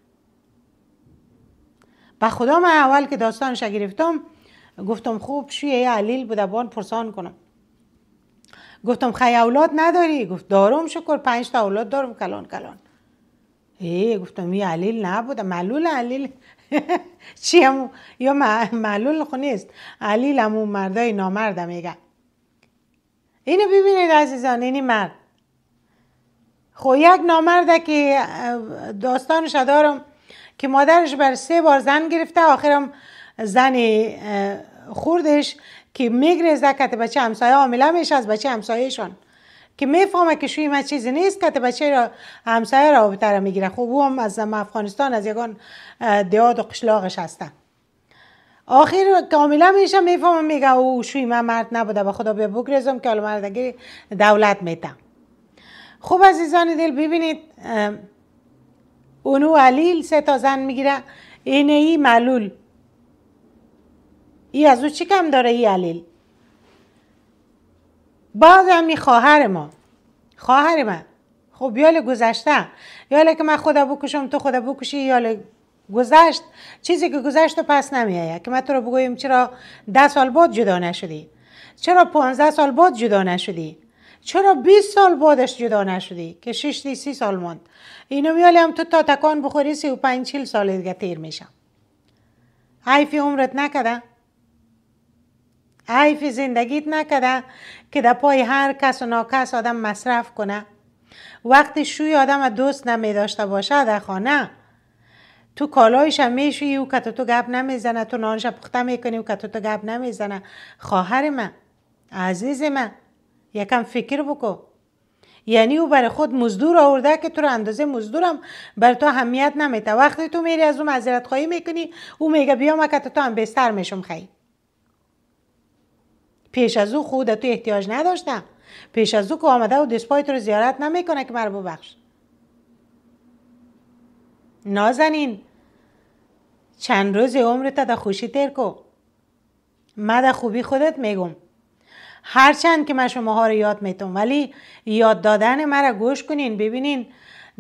به خدا من اول که داستانش گرفتم گفتم خوب شویه یه علیل بوده بان پرسان کنم گفتم خی اولاد نداری گفت دارم شکر پنج تا اولاد دارم کلان کلان ایه گفتم یه علیل نبوده معلول علیل چی همون یا معلول نیست علیل همون مردای نامردم میگه اینو ببینید عزیزان اینی مرد خو یک نامرده که داستانش دارم که مادرش بر سه بار زن گرفته آخرم زن خوردش که میگرزه کت بچه همسایه عامله میشه از بچه همسایهشان که میفهمه که شوی من چیزی نیست که بچه را همسایه رابطه را میگیره خب او هم از افغانستان از یگان دیاد و قشلاقش هستن آخر کاملا میشه میفهمه میگه او شوی ما مرد نبوده به خدا به بگرزم که حالا مردگی دولت میتم خوب عزیزان دل ببینید اونو علیل سه تا زن میگیره اینه ای ملول ای از او چی کم داره ای علیل بازم می خواهر ما خواهر من خب یال گذشته یاله که من خدا بکشم تو خدا بکشی یاله گذشت چیزی که گذشت و پس نمیآید که من تو رو بگویم چرا ده سال بعد جدا نشدی چرا 15 سال بعد جدا نشدی چرا 20 سال بعدش جدا نشدی که 6 دی 30 سال ماند اینو میالی هم تو تا تکان بخوری 35 40 سال دیگه تیر میشم حیفی عمرت نکده حیفی زندگیت نکده که در پای هر کس و ناکس آدم مصرف کنه وقتی شوی آدم دوست نمی داشته باشه در خانه تو کالایش هم میشویی او که تو گب نمیزنه تو نانش پخته میکنی او که تو گب نمی نمیزنه خواهر من عزیز من یکم فکر بکن یعنی او برای خود مزدور آورده که تو رو اندازه مزدورم بر تو اهمیت نمیته وقتی تو میری از او معذرت خواهی میکنی او میگه بیا ما که تو هم بستر میشم خی پیش از او خود تو احتیاج نداشتم پیش از او که آمده و دسپای تو رو زیارت نمیکنه که مرا ببخش نازنین چند روز عمرت در خوشی تر کو من در خوبی خودت میگم هرچند که من ها رو یاد میتونم ولی یاد دادن مرا گوش کنین ببینین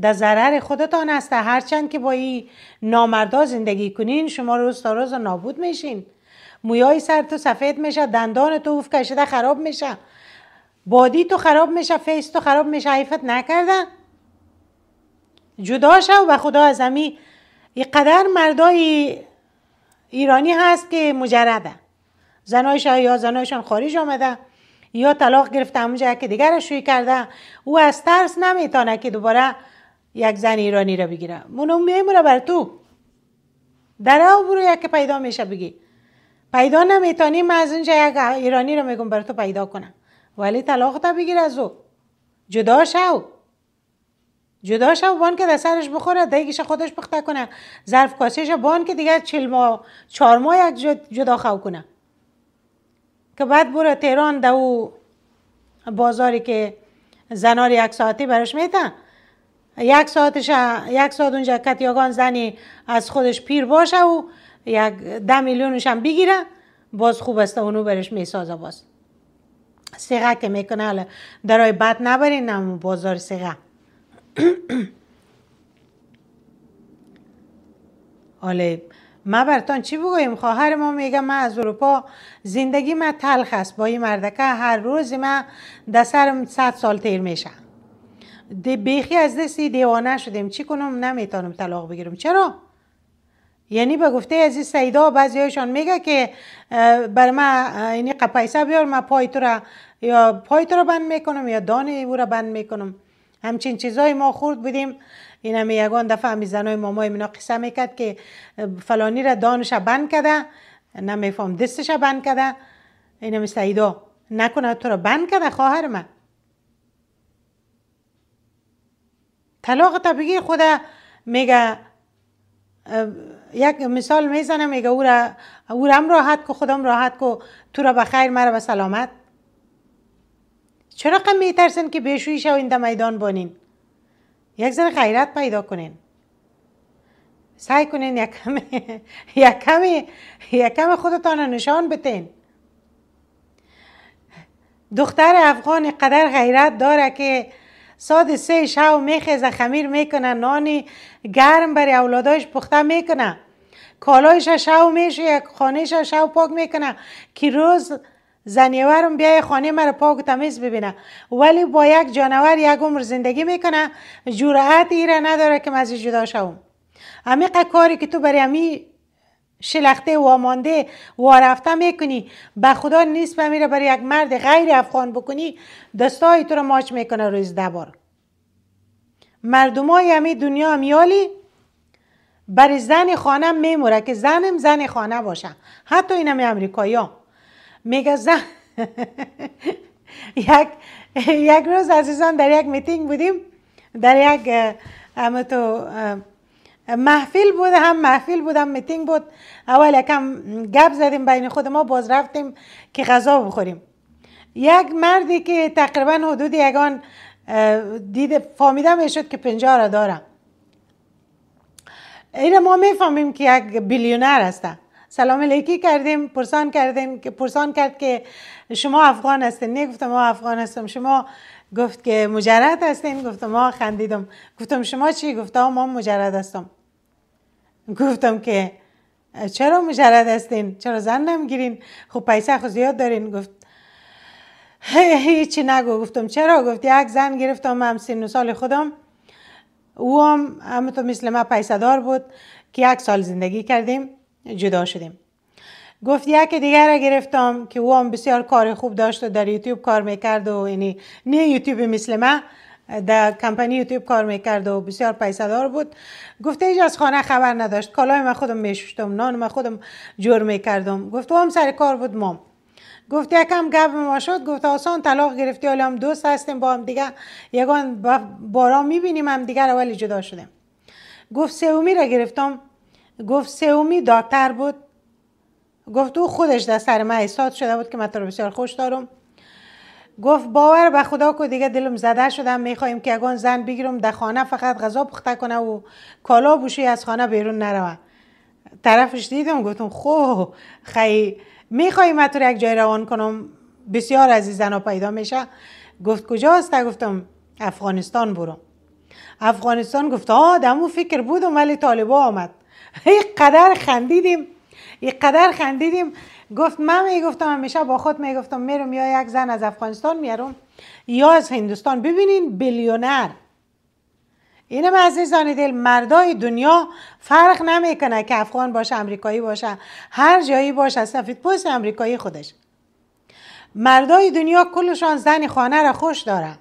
در ضرر خودتان است هرچند که با این نامردا زندگی کنین شما روز تا روز نابود میشین مویای سر تو سفید میشه دندان تو اوف کشیده خراب میشه بادی تو خراب میشه فیس تو خراب میشه حیفت نکردن جدا شو و خدا از امی قدر مردای ایرانی هست که مجرده زنایش یا زنایشان خارج آمده یا طلاق گرفته اونجا که دیگر شوی کرده او از ترس نمیتانه که دوباره یک زن ایرانی را بگیره منو میمونه بر تو در او برو یک پیدا میشه بگی پیدا نمیتونی من از اینجا یک ایرانی رو میگم برای تو پیدا کنم ولی طلاق تا بگیر از او جدا شو جدا شو بان که در سرش بخوره دیگش خودش پخته کنه ظرف کاسیشو بان که دیگه چل ماه چهار ماه یک جدا خو کنه که بعد برو تهران در او بازاری که زنار یک ساعتی براش میتن یک ساعتش یک ساعت اونجا کتیاگان زنی از خودش پیر باشه و یک ده میلیونش هم بگیره باز خوب است اونو برش میسازه باز سیغه که میکنه درای بد نبرین بازار سیغه حالا ما برتان چی بگویم خواهر ما میگه من از اروپا زندگی ما تلخ است با این مردکه هر روز من در سرم صد سال تیر میشه دی بیخی از دستی دیوانه شدیم چی کنم نمیتونم طلاق بگیرم چرا؟ یعنی به گفته از این سیدا بعضیشان میگه که بر من اینی قپیسه بیار من پای تو را یا پای تو را بند میکنم یا دانه او را بند میکنم همچین چیزای ما خورد بودیم این همه یگان دفعه همی زنای مامای منا قصه میکرد که فلانی را دانش بند کده نمیفهم دستش بند کده این همه سیدا نکنه تو را بند کده خواهر من طلاق طبیعی خود میگه یک مثال میزنم میگه او را او را هم راحت کو خودم راحت کو تو را به خیر مرا به سلامت چرا قم میترسن که بشوی شو این میدان بانین یک ذره غیرت پیدا کنین سعی کنین یک کمی یک کمی یک کمی خودتان نشان بتین دختر افغان قدر غیرت داره که ساد سه شو میخیزه خمیر میکنه نانی گرم برای اولادایش پخته میکنه کالایش شو میشه یک خانهش شو پاک میکنه که روز زنیورم بیای خانه مرا پاک و تمیز ببینه ولی با یک جانور یک عمر زندگی میکنه جرأت ایره نداره که من جدا شوم امیقه کاری که تو برای امی شلخته وامانده وارفته میکنی به خدا نیست و میره برای یک مرد غیر افغان بکنی دستای تو رو ماچ میکنه روز دبار مردمای همه دنیا میالی برای زن خانه میموره که زنم زن خانه باشه حتی این همه امریکایی میگه زن یک یک روز عزیزان در یک میتینگ بودیم در یک تو محفل بود هم محفل بودم میتینگ بود اول یکم گپ زدیم بین خود ما باز رفتیم که غذا بخوریم یک مردی که تقریبا حدود یگان دید فامیده میشد که پنجه را دارم این ما میفهمیم که یک بیلیونر هستم، سلام علیکی کردیم پرسان کردیم که پرسان کرد که شما افغان هستین نگفتم ما افغان هستم شما گفت که مجرد هستین گفتم ما خندیدم گفتم شما چی گفتم ما مجرد هستم گفتم که چرا مجرد هستین چرا زن نمیگیرین خب پیسه خود زیاد دارین گفت هیچی نگو گفتم چرا گفت یک زن گرفتم هم سن سال خودم او هم همونطور مثل ما پیسه دار بود که یک سال زندگی کردیم جدا شدیم گفت یک دیگر را گرفتم که او هم بسیار کار خوب داشت و در یوتیوب کار میکرد و یعنی نه یوتیوب مثل ما در کمپانی یوتیوب کار میکرد و بسیار پیسه بود گفته ایج از خانه خبر نداشت کالای من خودم میشوشتم نان من خودم جور میکردم گفت هم سر کار بود مام گفت یکم گب ما شد گفت آسان طلاق گرفتی حالا هم دوست هستیم با هم دیگه یگان بارا میبینیم هم دیگر اولی جدا شدیم گفت سومی را گرفتم گفت سومی داکتر بود گفت او خودش در سر من ایستاد شده بود که من تو بسیار خوش دارم گفت باور به خدا که دیگه دلم زده شدم میخوایم که اگان زن بگیرم در خانه فقط غذا پخته کنه و کالا بوشی از خانه بیرون نروه طرفش دیدم گفتم خو خی میخوایم تو یک جای روان کنم بسیار از این زنها پیدا میشه گفت کجا کجاست گفتم افغانستان برو افغانستان گفت آه دمو فکر بودم ولی طالبا آمد قدر خندیدیم قدر خندیدیم گفت من میگفتم همیشه با خود میگفتم میرم یا یک زن از افغانستان میارم یا از هندوستان ببینین بیلیونر اینم عزیزان دل مردای دنیا فرق نمیکنه که افغان باشه امریکایی باشه هر جایی باشه سفید پوست امریکایی خودش مردای دنیا کلشان زن خانه را خوش دارن.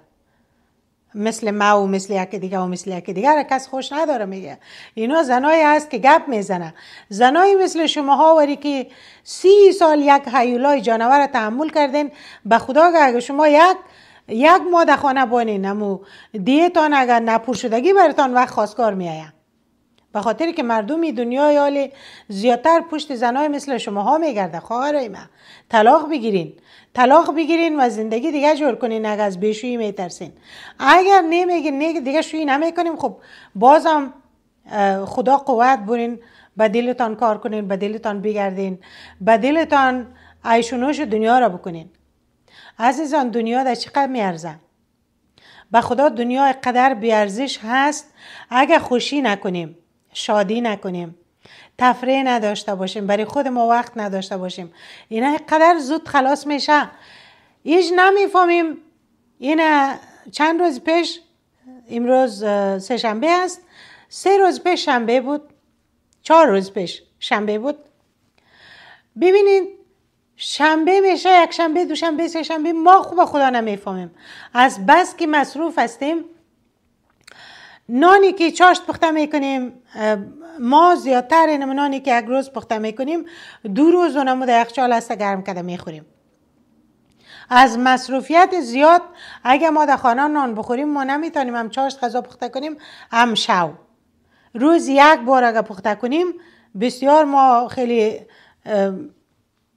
مثل ما و مثل یکی دیگه و مثل یکی دیگه کس خوش نداره میگه اینا زنایی هست که گپ میزنه زنای مثل شماها وری که سی سال یک حیولای جانور تحمل کردین به خدا که اگه شما یک یک ماده خانه بانین نمو دیتان اگر نپور شدگی برتان وقت کار میایم به خاطر که مردمی دنیای حال زیادتر پشت زنای مثل شما ها میگرده خواهرای من طلاق بگیرین طلاق بگیرین و زندگی دیگه جور کنین اگر از بیشویی میترسین اگر نمیگین دیگه شویی نمیکنیم خب بازم خدا قوت برین به دلتان کار کنین به دلتان بگردین به دلتان عیشونوش دنیا را بکنین عزیزان دنیا در چقدر میارزه به خدا دنیا قدر بیارزش هست اگر خوشی نکنیم شادی نکنیم تفریح نداشته باشیم برای خود ما وقت نداشته باشیم اینا قدر زود خلاص میشه هیچ نمیفهمیم اینه چند روز پیش امروز سه شنبه است سه روز پیش شنبه بود چهار روز پیش شنبه بود ببینید شنبه میشه یک شنبه دو شنبه سه شنبه ما خوب خدا نمیفهمیم از بس که مصروف هستیم نانی که چاشت پخته میکنیم ما زیادتر این نانی که یک روز پخته میکنیم دو روز اونمو در یخچال هسته گرم کده میخوریم از مصروفیت زیاد اگه ما در خانه نان بخوریم ما نمیتونیم هم چاشت غذا پخته کنیم هم شو روز یک بار اگه پخته کنیم بسیار ما خیلی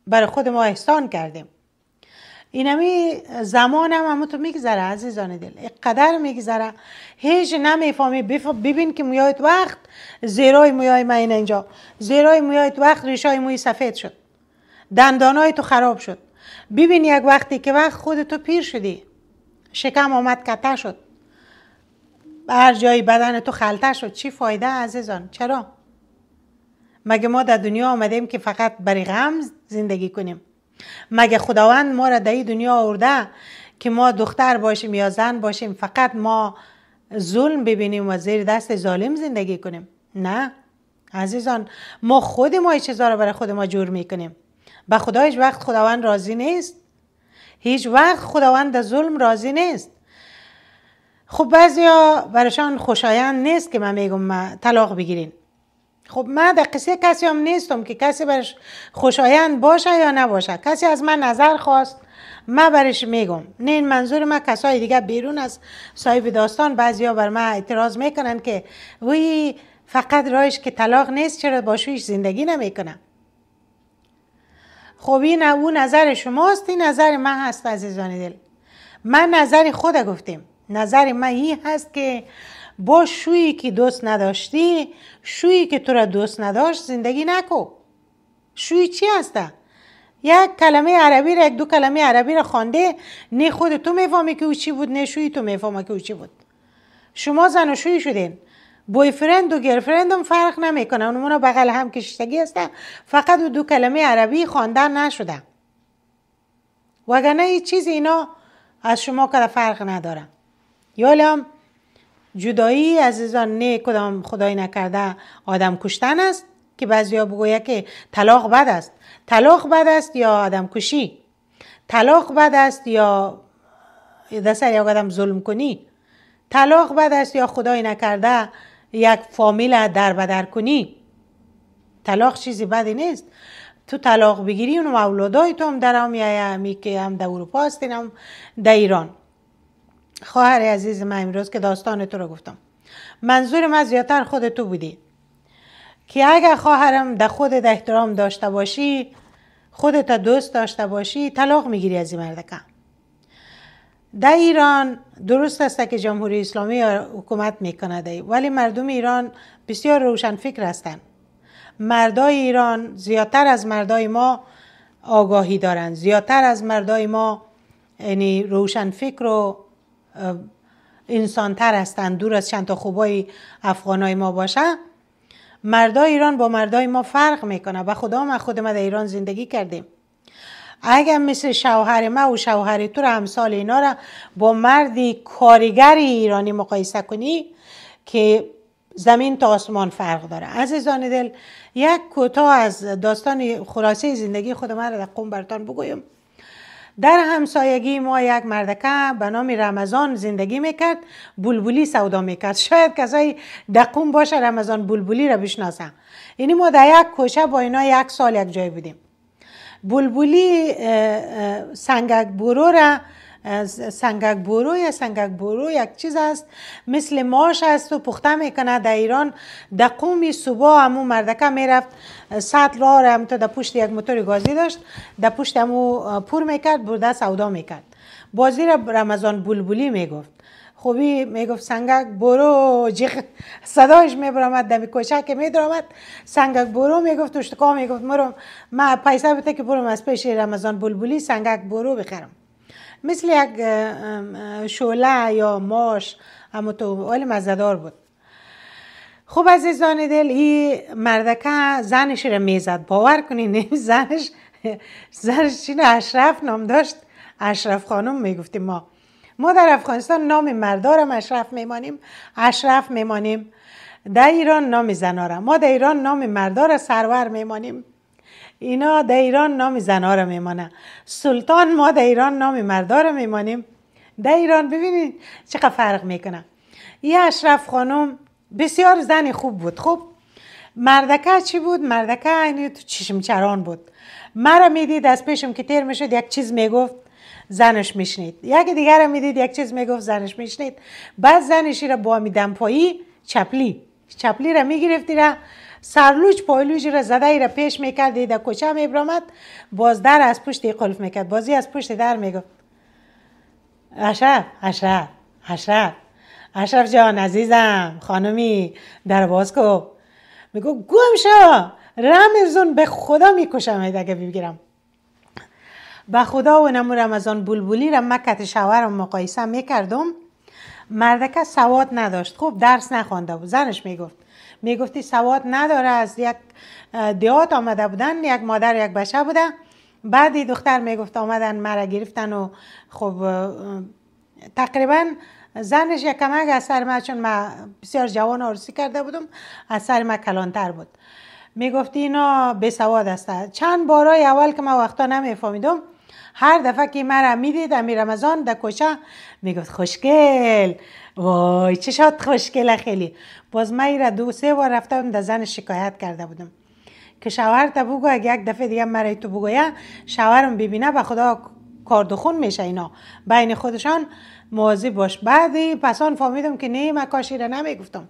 برای خود ما احسان کردیم اینمی زمانم هم تو میگذره عزیزان دل قدر میگذره هیچ نمیفهمی ببین که مویایت وقت زیرای مویای من اینجا زیرای مویایت وقت ریشای موی سفید شد دندانای تو خراب شد ببین یک وقتی که وقت خود تو پیر شدی شکم آمد کته شد هر جای بدن تو خلطه شد چی فایده عزیزان چرا مگه ما در دنیا آمدیم که فقط برای غم زندگی کنیم مگه خداوند ما را در دنیا آورده که ما دختر باشیم یا زن باشیم فقط ما ظلم ببینیم و زیر دست ظالم زندگی کنیم نه عزیزان ما خود ما چیزا را برای خود ما جور میکنیم به خدا هیچ وقت خداوند راضی نیست هیچ وقت خداوند در ظلم راضی نیست خب بعضیا برایشان خوشایند نیست که من میگم طلاق بگیرین خب من در قصه کسی هم نیستم که کسی برش خوشایند باشه یا نباشه کسی از من نظر خواست من برش میگم نه این منظور من کسای دیگه بیرون از صاحب داستان بعضیا بر من اعتراض میکنن که وی فقط رایش که طلاق نیست چرا با زندگی نمیکنم خب این او نظر شماست این نظر من هست عزیزان دل من نظر خود گفتیم نظر من این هست که با شویی که دوست نداشتی شویی که تو را دوست نداشت زندگی نکو شویی چی هسته؟ یک کلمه عربی را یک دو کلمه عربی را خوانده نه خود تو میفهمی که او چی بود نه شویی تو میفهمه که او چی بود شما زن و شویی شدین بوی فرند و گرفرند هم فرق نمیکنه اونمون بغل هم کشتگی هستن فقط دو کلمه عربی خواندن نشده وگرنه هیچ چیز اینا از شما که فرق نداره یالا جدایی عزیزان نه کدام خدای نکرده آدم کشتن است که بعضیا بگویه که طلاق بد است طلاق بد است یا آدم کشی طلاق بد است یا دست یک آدم ظلم کنی طلاق بد است یا خدای نکرده یک فامیل در بدر کنی طلاق چیزی بدی نیست تو طلاق بگیری اون اولادای تو هم در هم یا که هم در اروپا هستین هم در ایران خواهر عزیز من امروز که داستان تو رو گفتم منظور من زیادتر خود تو بودی که اگر خواهرم در خود احترام داشته باشی خودت دوست داشته باشی طلاق میگیری از این مردکه در ایران درست است که جمهوری اسلامی حکومت میکنه ولی مردم ایران بسیار روشن فکر هستن. مردای ایران زیادتر از مردای ما آگاهی دارن زیادتر از مردای ما یعنی روشن فکر و تر هستن دور از چند تا خوبای افغانای ما باشه مردای ایران با مردای ما فرق میکنه و خدا ما خود ما در ایران زندگی کردیم اگر مثل شوهر ما و شوهر تو را همسال اینا را با مردی کارگر ایرانی مقایسه کنی که زمین تا آسمان فرق داره عزیزان دل یک کوتاه از داستان خلاصه زندگی خود ما را در قوم برتان بگویم در همسایگی ما یک مردکه به نام رمضان زندگی میکرد بلبلی سودا میکرد شاید کسای دقوم باشه رمضان بلبلی را بشناسه یعنی ما در یک کوشه با اینا یک سال یک جای بودیم بلبلی سنگک برو را سنگک برو یا سنگک برو یک چیز است مثل ماش است و پخته میکنه در ایران در قومی صبح همو مردکه میرفت سطل را هم تو در پشت یک موتور گازی داشت در پشت همو پور میکرد برده سودا میکرد بازی را رمضان بلبلی میگفت خوبی میگفت سنگک برو صداش صدایش میبرامد دمی کوچه که میدرامد سنگک برو میگفت توشتکا میگفت مرو ما پیسه بده که برم از پیش رمضان بلبلی سنگک برو بخرم مثل یک شعله یا ماش اول مزدار بود خوب عزیزان دل این مردکه زنش رو میزد باور کنین زنش زنش چین اشرف نام داشت اشرف خانم میگفتیم ما ما در افغانستان نام مردارم اشرف میمانیم اشرف میمانیم در ایران نام زنارم ما در ایران نام مردار سرور میمانیم اینا در ایران نام زنها را میمانه سلطان ما در ایران نام مردا را میمانیم در ایران ببینید چقدر فرق میکنه یه اشرف خانم بسیار زنی خوب بود خوب مردکه چی بود؟ مردکه اینی تو چشم چران بود مرا میدید از پیشم که تیر میشد یک چیز میگفت زنش میشنید یک دیگر را میدید یک چیز میگفت زنش میشنید بعد زنشی را با میدم پایی چپلی چپلی را میگرفتی را سرلوچ پایلوچی را زده را پیش میکرد در کوچه میبرامد باز در از پشت قلف میکرد بازی از پشت در میگفت اشرف اشرف اشرف اشرف جان عزیزم خانمی در باز کو میگو گم شو رمزون به خدا میکشم اگه بگیرم به خدا و نمو رمزان بلبلی را مکت شوهرم مقایسه میکردم مردکه سواد نداشت خوب درس نخوانده بود زنش میگفت میگفتی سواد نداره از یک دیات آمده بودن یک مادر یک بچه بوده بعدی دختر میگفت آمدن مرا گرفتن و خب تقریبا زنش یک کمک از سر چون من بسیار جوان آرسی کرده بودم از سر کلانتر بود میگفتی اینا به سواد چند بارای اول که من وقتا فامیدم. هر دفعه که مرا میدید امیر رمضان در کوچه میگفت خوشگل وای چه شاد خوشگله خیلی باز من را دو سه بار بودم در زن شکایت کرده بودم که شوهر تا بگو اگه یک دفعه دیگه مرا تو بگویه شوهرم ببینه به خدا کاردخون میشه اینا بین خودشان موازی باش بعدی پسان فهمیدم که نه من را نمیگفتم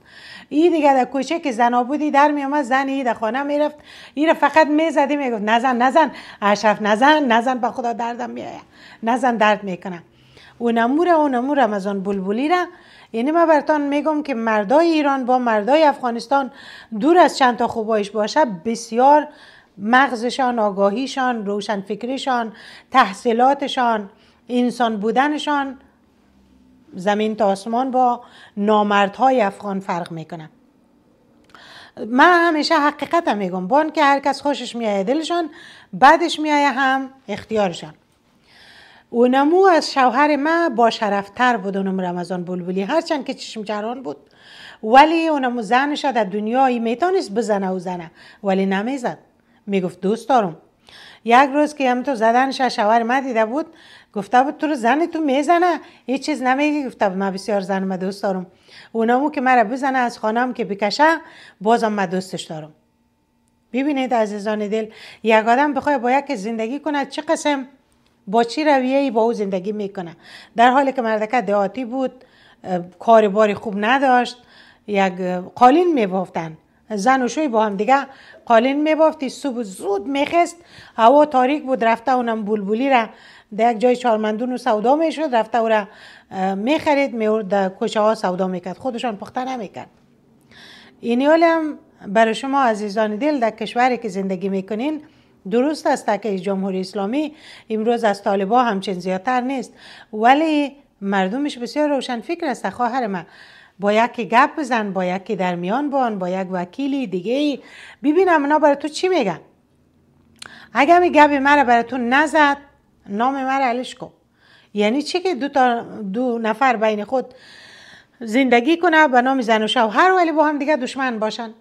ای دیگه در کوچه که زنا بودی در آمد زن ای در خانه میرفت ای را فقط میزدی میگفت نزن نزن اشرف نزن نزن به خدا دردم میآید نزن درد میکنم او نموره و نمور رمضان بلبلی را یعنی ما برتان میگم که مردای ایران با مردای افغانستان دور از چند تا خوبایش باشه بسیار مغزشان، آگاهیشان، فکریشان، تحصیلاتشان، انسان بودنشان زمین تا آسمان با نامردهای افغان فرق میکنه من همیشه حقیقت هم میگم بان که هر کس خوشش میایه دلشان بعدش میایه هم اختیارشان اونمو از شوهر ما با شرفتر بود اونم رمضان بلبلی هرچند که چشم جران بود ولی اونمو زنش در دنیایی میتونست بزنه و زنه ولی نمیزد میگفت دوست دارم یک روز که همتو تو زدنش شوهر ما دیده بود گفته بود تو رو زن تو میزنه هیچ چیز نمیگه گفته بود من بسیار زن ما دوست دارم اونامو که مرا بزنه از خانم که بکشه بازم من دوستش دارم ببینید عزیزان دل یک آدم بخواه با یک زندگی کنه چه قسم با چی رویه ای با او زندگی میکنه در حالی که مردکه دعاتی بود کار باری خوب نداشت یک قالین میبافتن زن و شوی با هم دیگه قالین میبافتی صبح زود میخست هوا تاریک بود رفته اونم بلبلی را در یک جای چارمندون و سودا میشد رفته او را میخرید میورد در کوچه ها سودا میکرد خودشان پخته نمیکرد اینیال هم برای شما عزیزان دل در کشوری که زندگی میکنین درست است که جمهوری اسلامی امروز از طالبا همچین زیادتر نیست ولی مردمش بسیار روشن فکر است خواهر من با یکی گپ بزن با یکی در میان بان با یک وکیلی دیگه ای ببینم اونا برای تو چی میگن اگه می گپ مرا برای تو نزد نام مرا علش کن یعنی چی که دو, تا دو نفر بین خود زندگی کنه به نام زن و شوهر ولی با هم دیگه دشمن باشن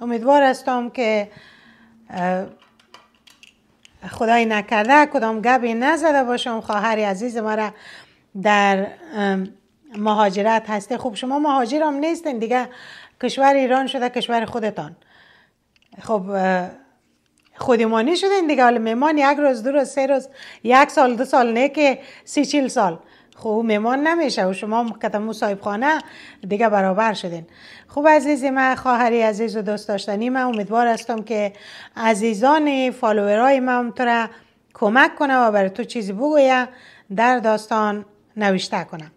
امیدوار هستم که خدای نکرده کدام گبی نزده باشم خواهر عزیز مرا در مهاجرت هسته خب شما مهاجر هم نیستین دیگه کشور ایران شده کشور خودتان خب خودمانی شدین دیگه حالا مهمان یک روز دو روز سه روز یک سال دو سال نه که سی چیل سال خب مهمان نمیشه و شما کتمو صاحب خانه دیگه برابر شدین خوب عزیزی من خواهری عزیز و دوست داشتنی من امیدوار هستم که عزیزان فالوورای من تو را کمک کنه و برای تو چیزی بگویه در داستان نوشته کنم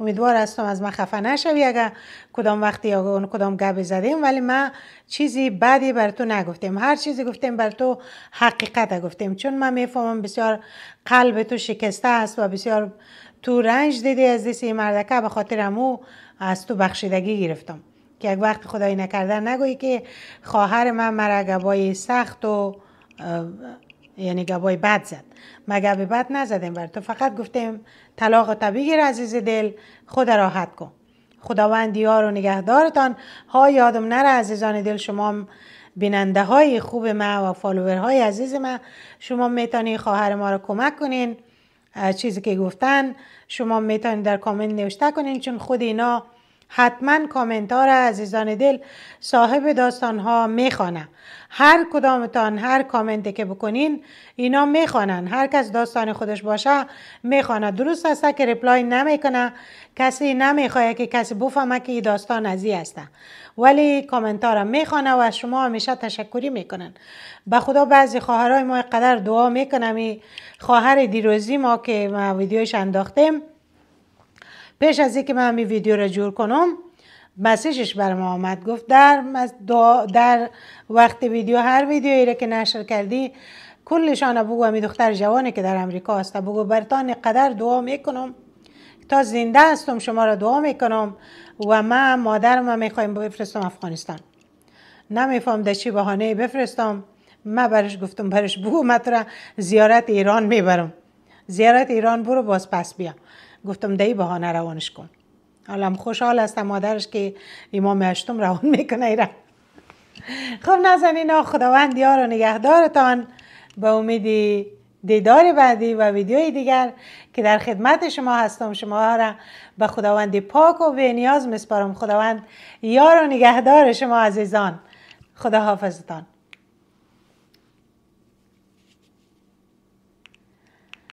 امیدوار هستم از من خفه نشوی اگر کدام وقتی اون کدام گبه زدیم ولی من چیزی بدی بر تو نگفتیم هر چیزی گفتیم بر تو حقیقت گفتیم چون من میفهمم بسیار قلب تو شکسته است و بسیار تو رنج دیدی از دست مردکه به خاطر امو از تو بخشیدگی گرفتم که یک وقت خدایی نکردن نگویی که خواهر من مرا سخت و یعنی گبای بد زد ما گب بد نزدیم بر تو فقط گفتیم طلاق طبیعی بگیر عزیز دل خود راحت کن خداوند یار و نگهدارتان ها یادم نره عزیزان دل شما بیننده های خوب ما و فالوور های عزیز ما شما میتونی خواهر ما را کمک کنین چیزی که گفتن شما میتونید در کامنت نوشته کنین چون خود اینا حتما کامنتار عزیزان دل صاحب داستان ها میخوانم هر کدامتان هر کامنتی که بکنین اینا میخوانن هر کس داستان خودش باشه میخوانه درست است که ریپلای نمیکنه کسی نمیخواد که کسی بفهمه که این داستان از این هسته ولی کامنتارا میخوانه و شما همیشه تشکری میکنن به خدا بعضی خواهرای ما قدر دعا میکنم خواهر دیروزی ما که ما ویدیوش انداختیم پیش از اینکه من این ویدیو را جور کنم مسیجش بر ما آمد گفت در, در وقت ویدیو هر ویدیویی را که نشر کردی کلشان بگو امی دختر جوانی که در امریکا است بگو برتان قدر دعا میکنم تا زنده هستم شما را دعا میکنم و من مادر ما میخوایم بفرستم افغانستان نمیفهم در چی بحانه بفرستم ما برش گفتم برش بگو مترا زیارت ایران میبرم زیارت ایران برو باز پس بیا گفتم دی بهانه روانش کن حالا خوشحال هستم مادرش که امام هشتم روان میکنه ایران خب نازنین ها خداوند یار و نگهدارتان به امیدی دیدار بعدی و ویدیوی دیگر که در خدمت شما هستم شما را به خداوند پاک و به نیاز مسپارم خداوند یار و نگهدار شما عزیزان خدا حافظتان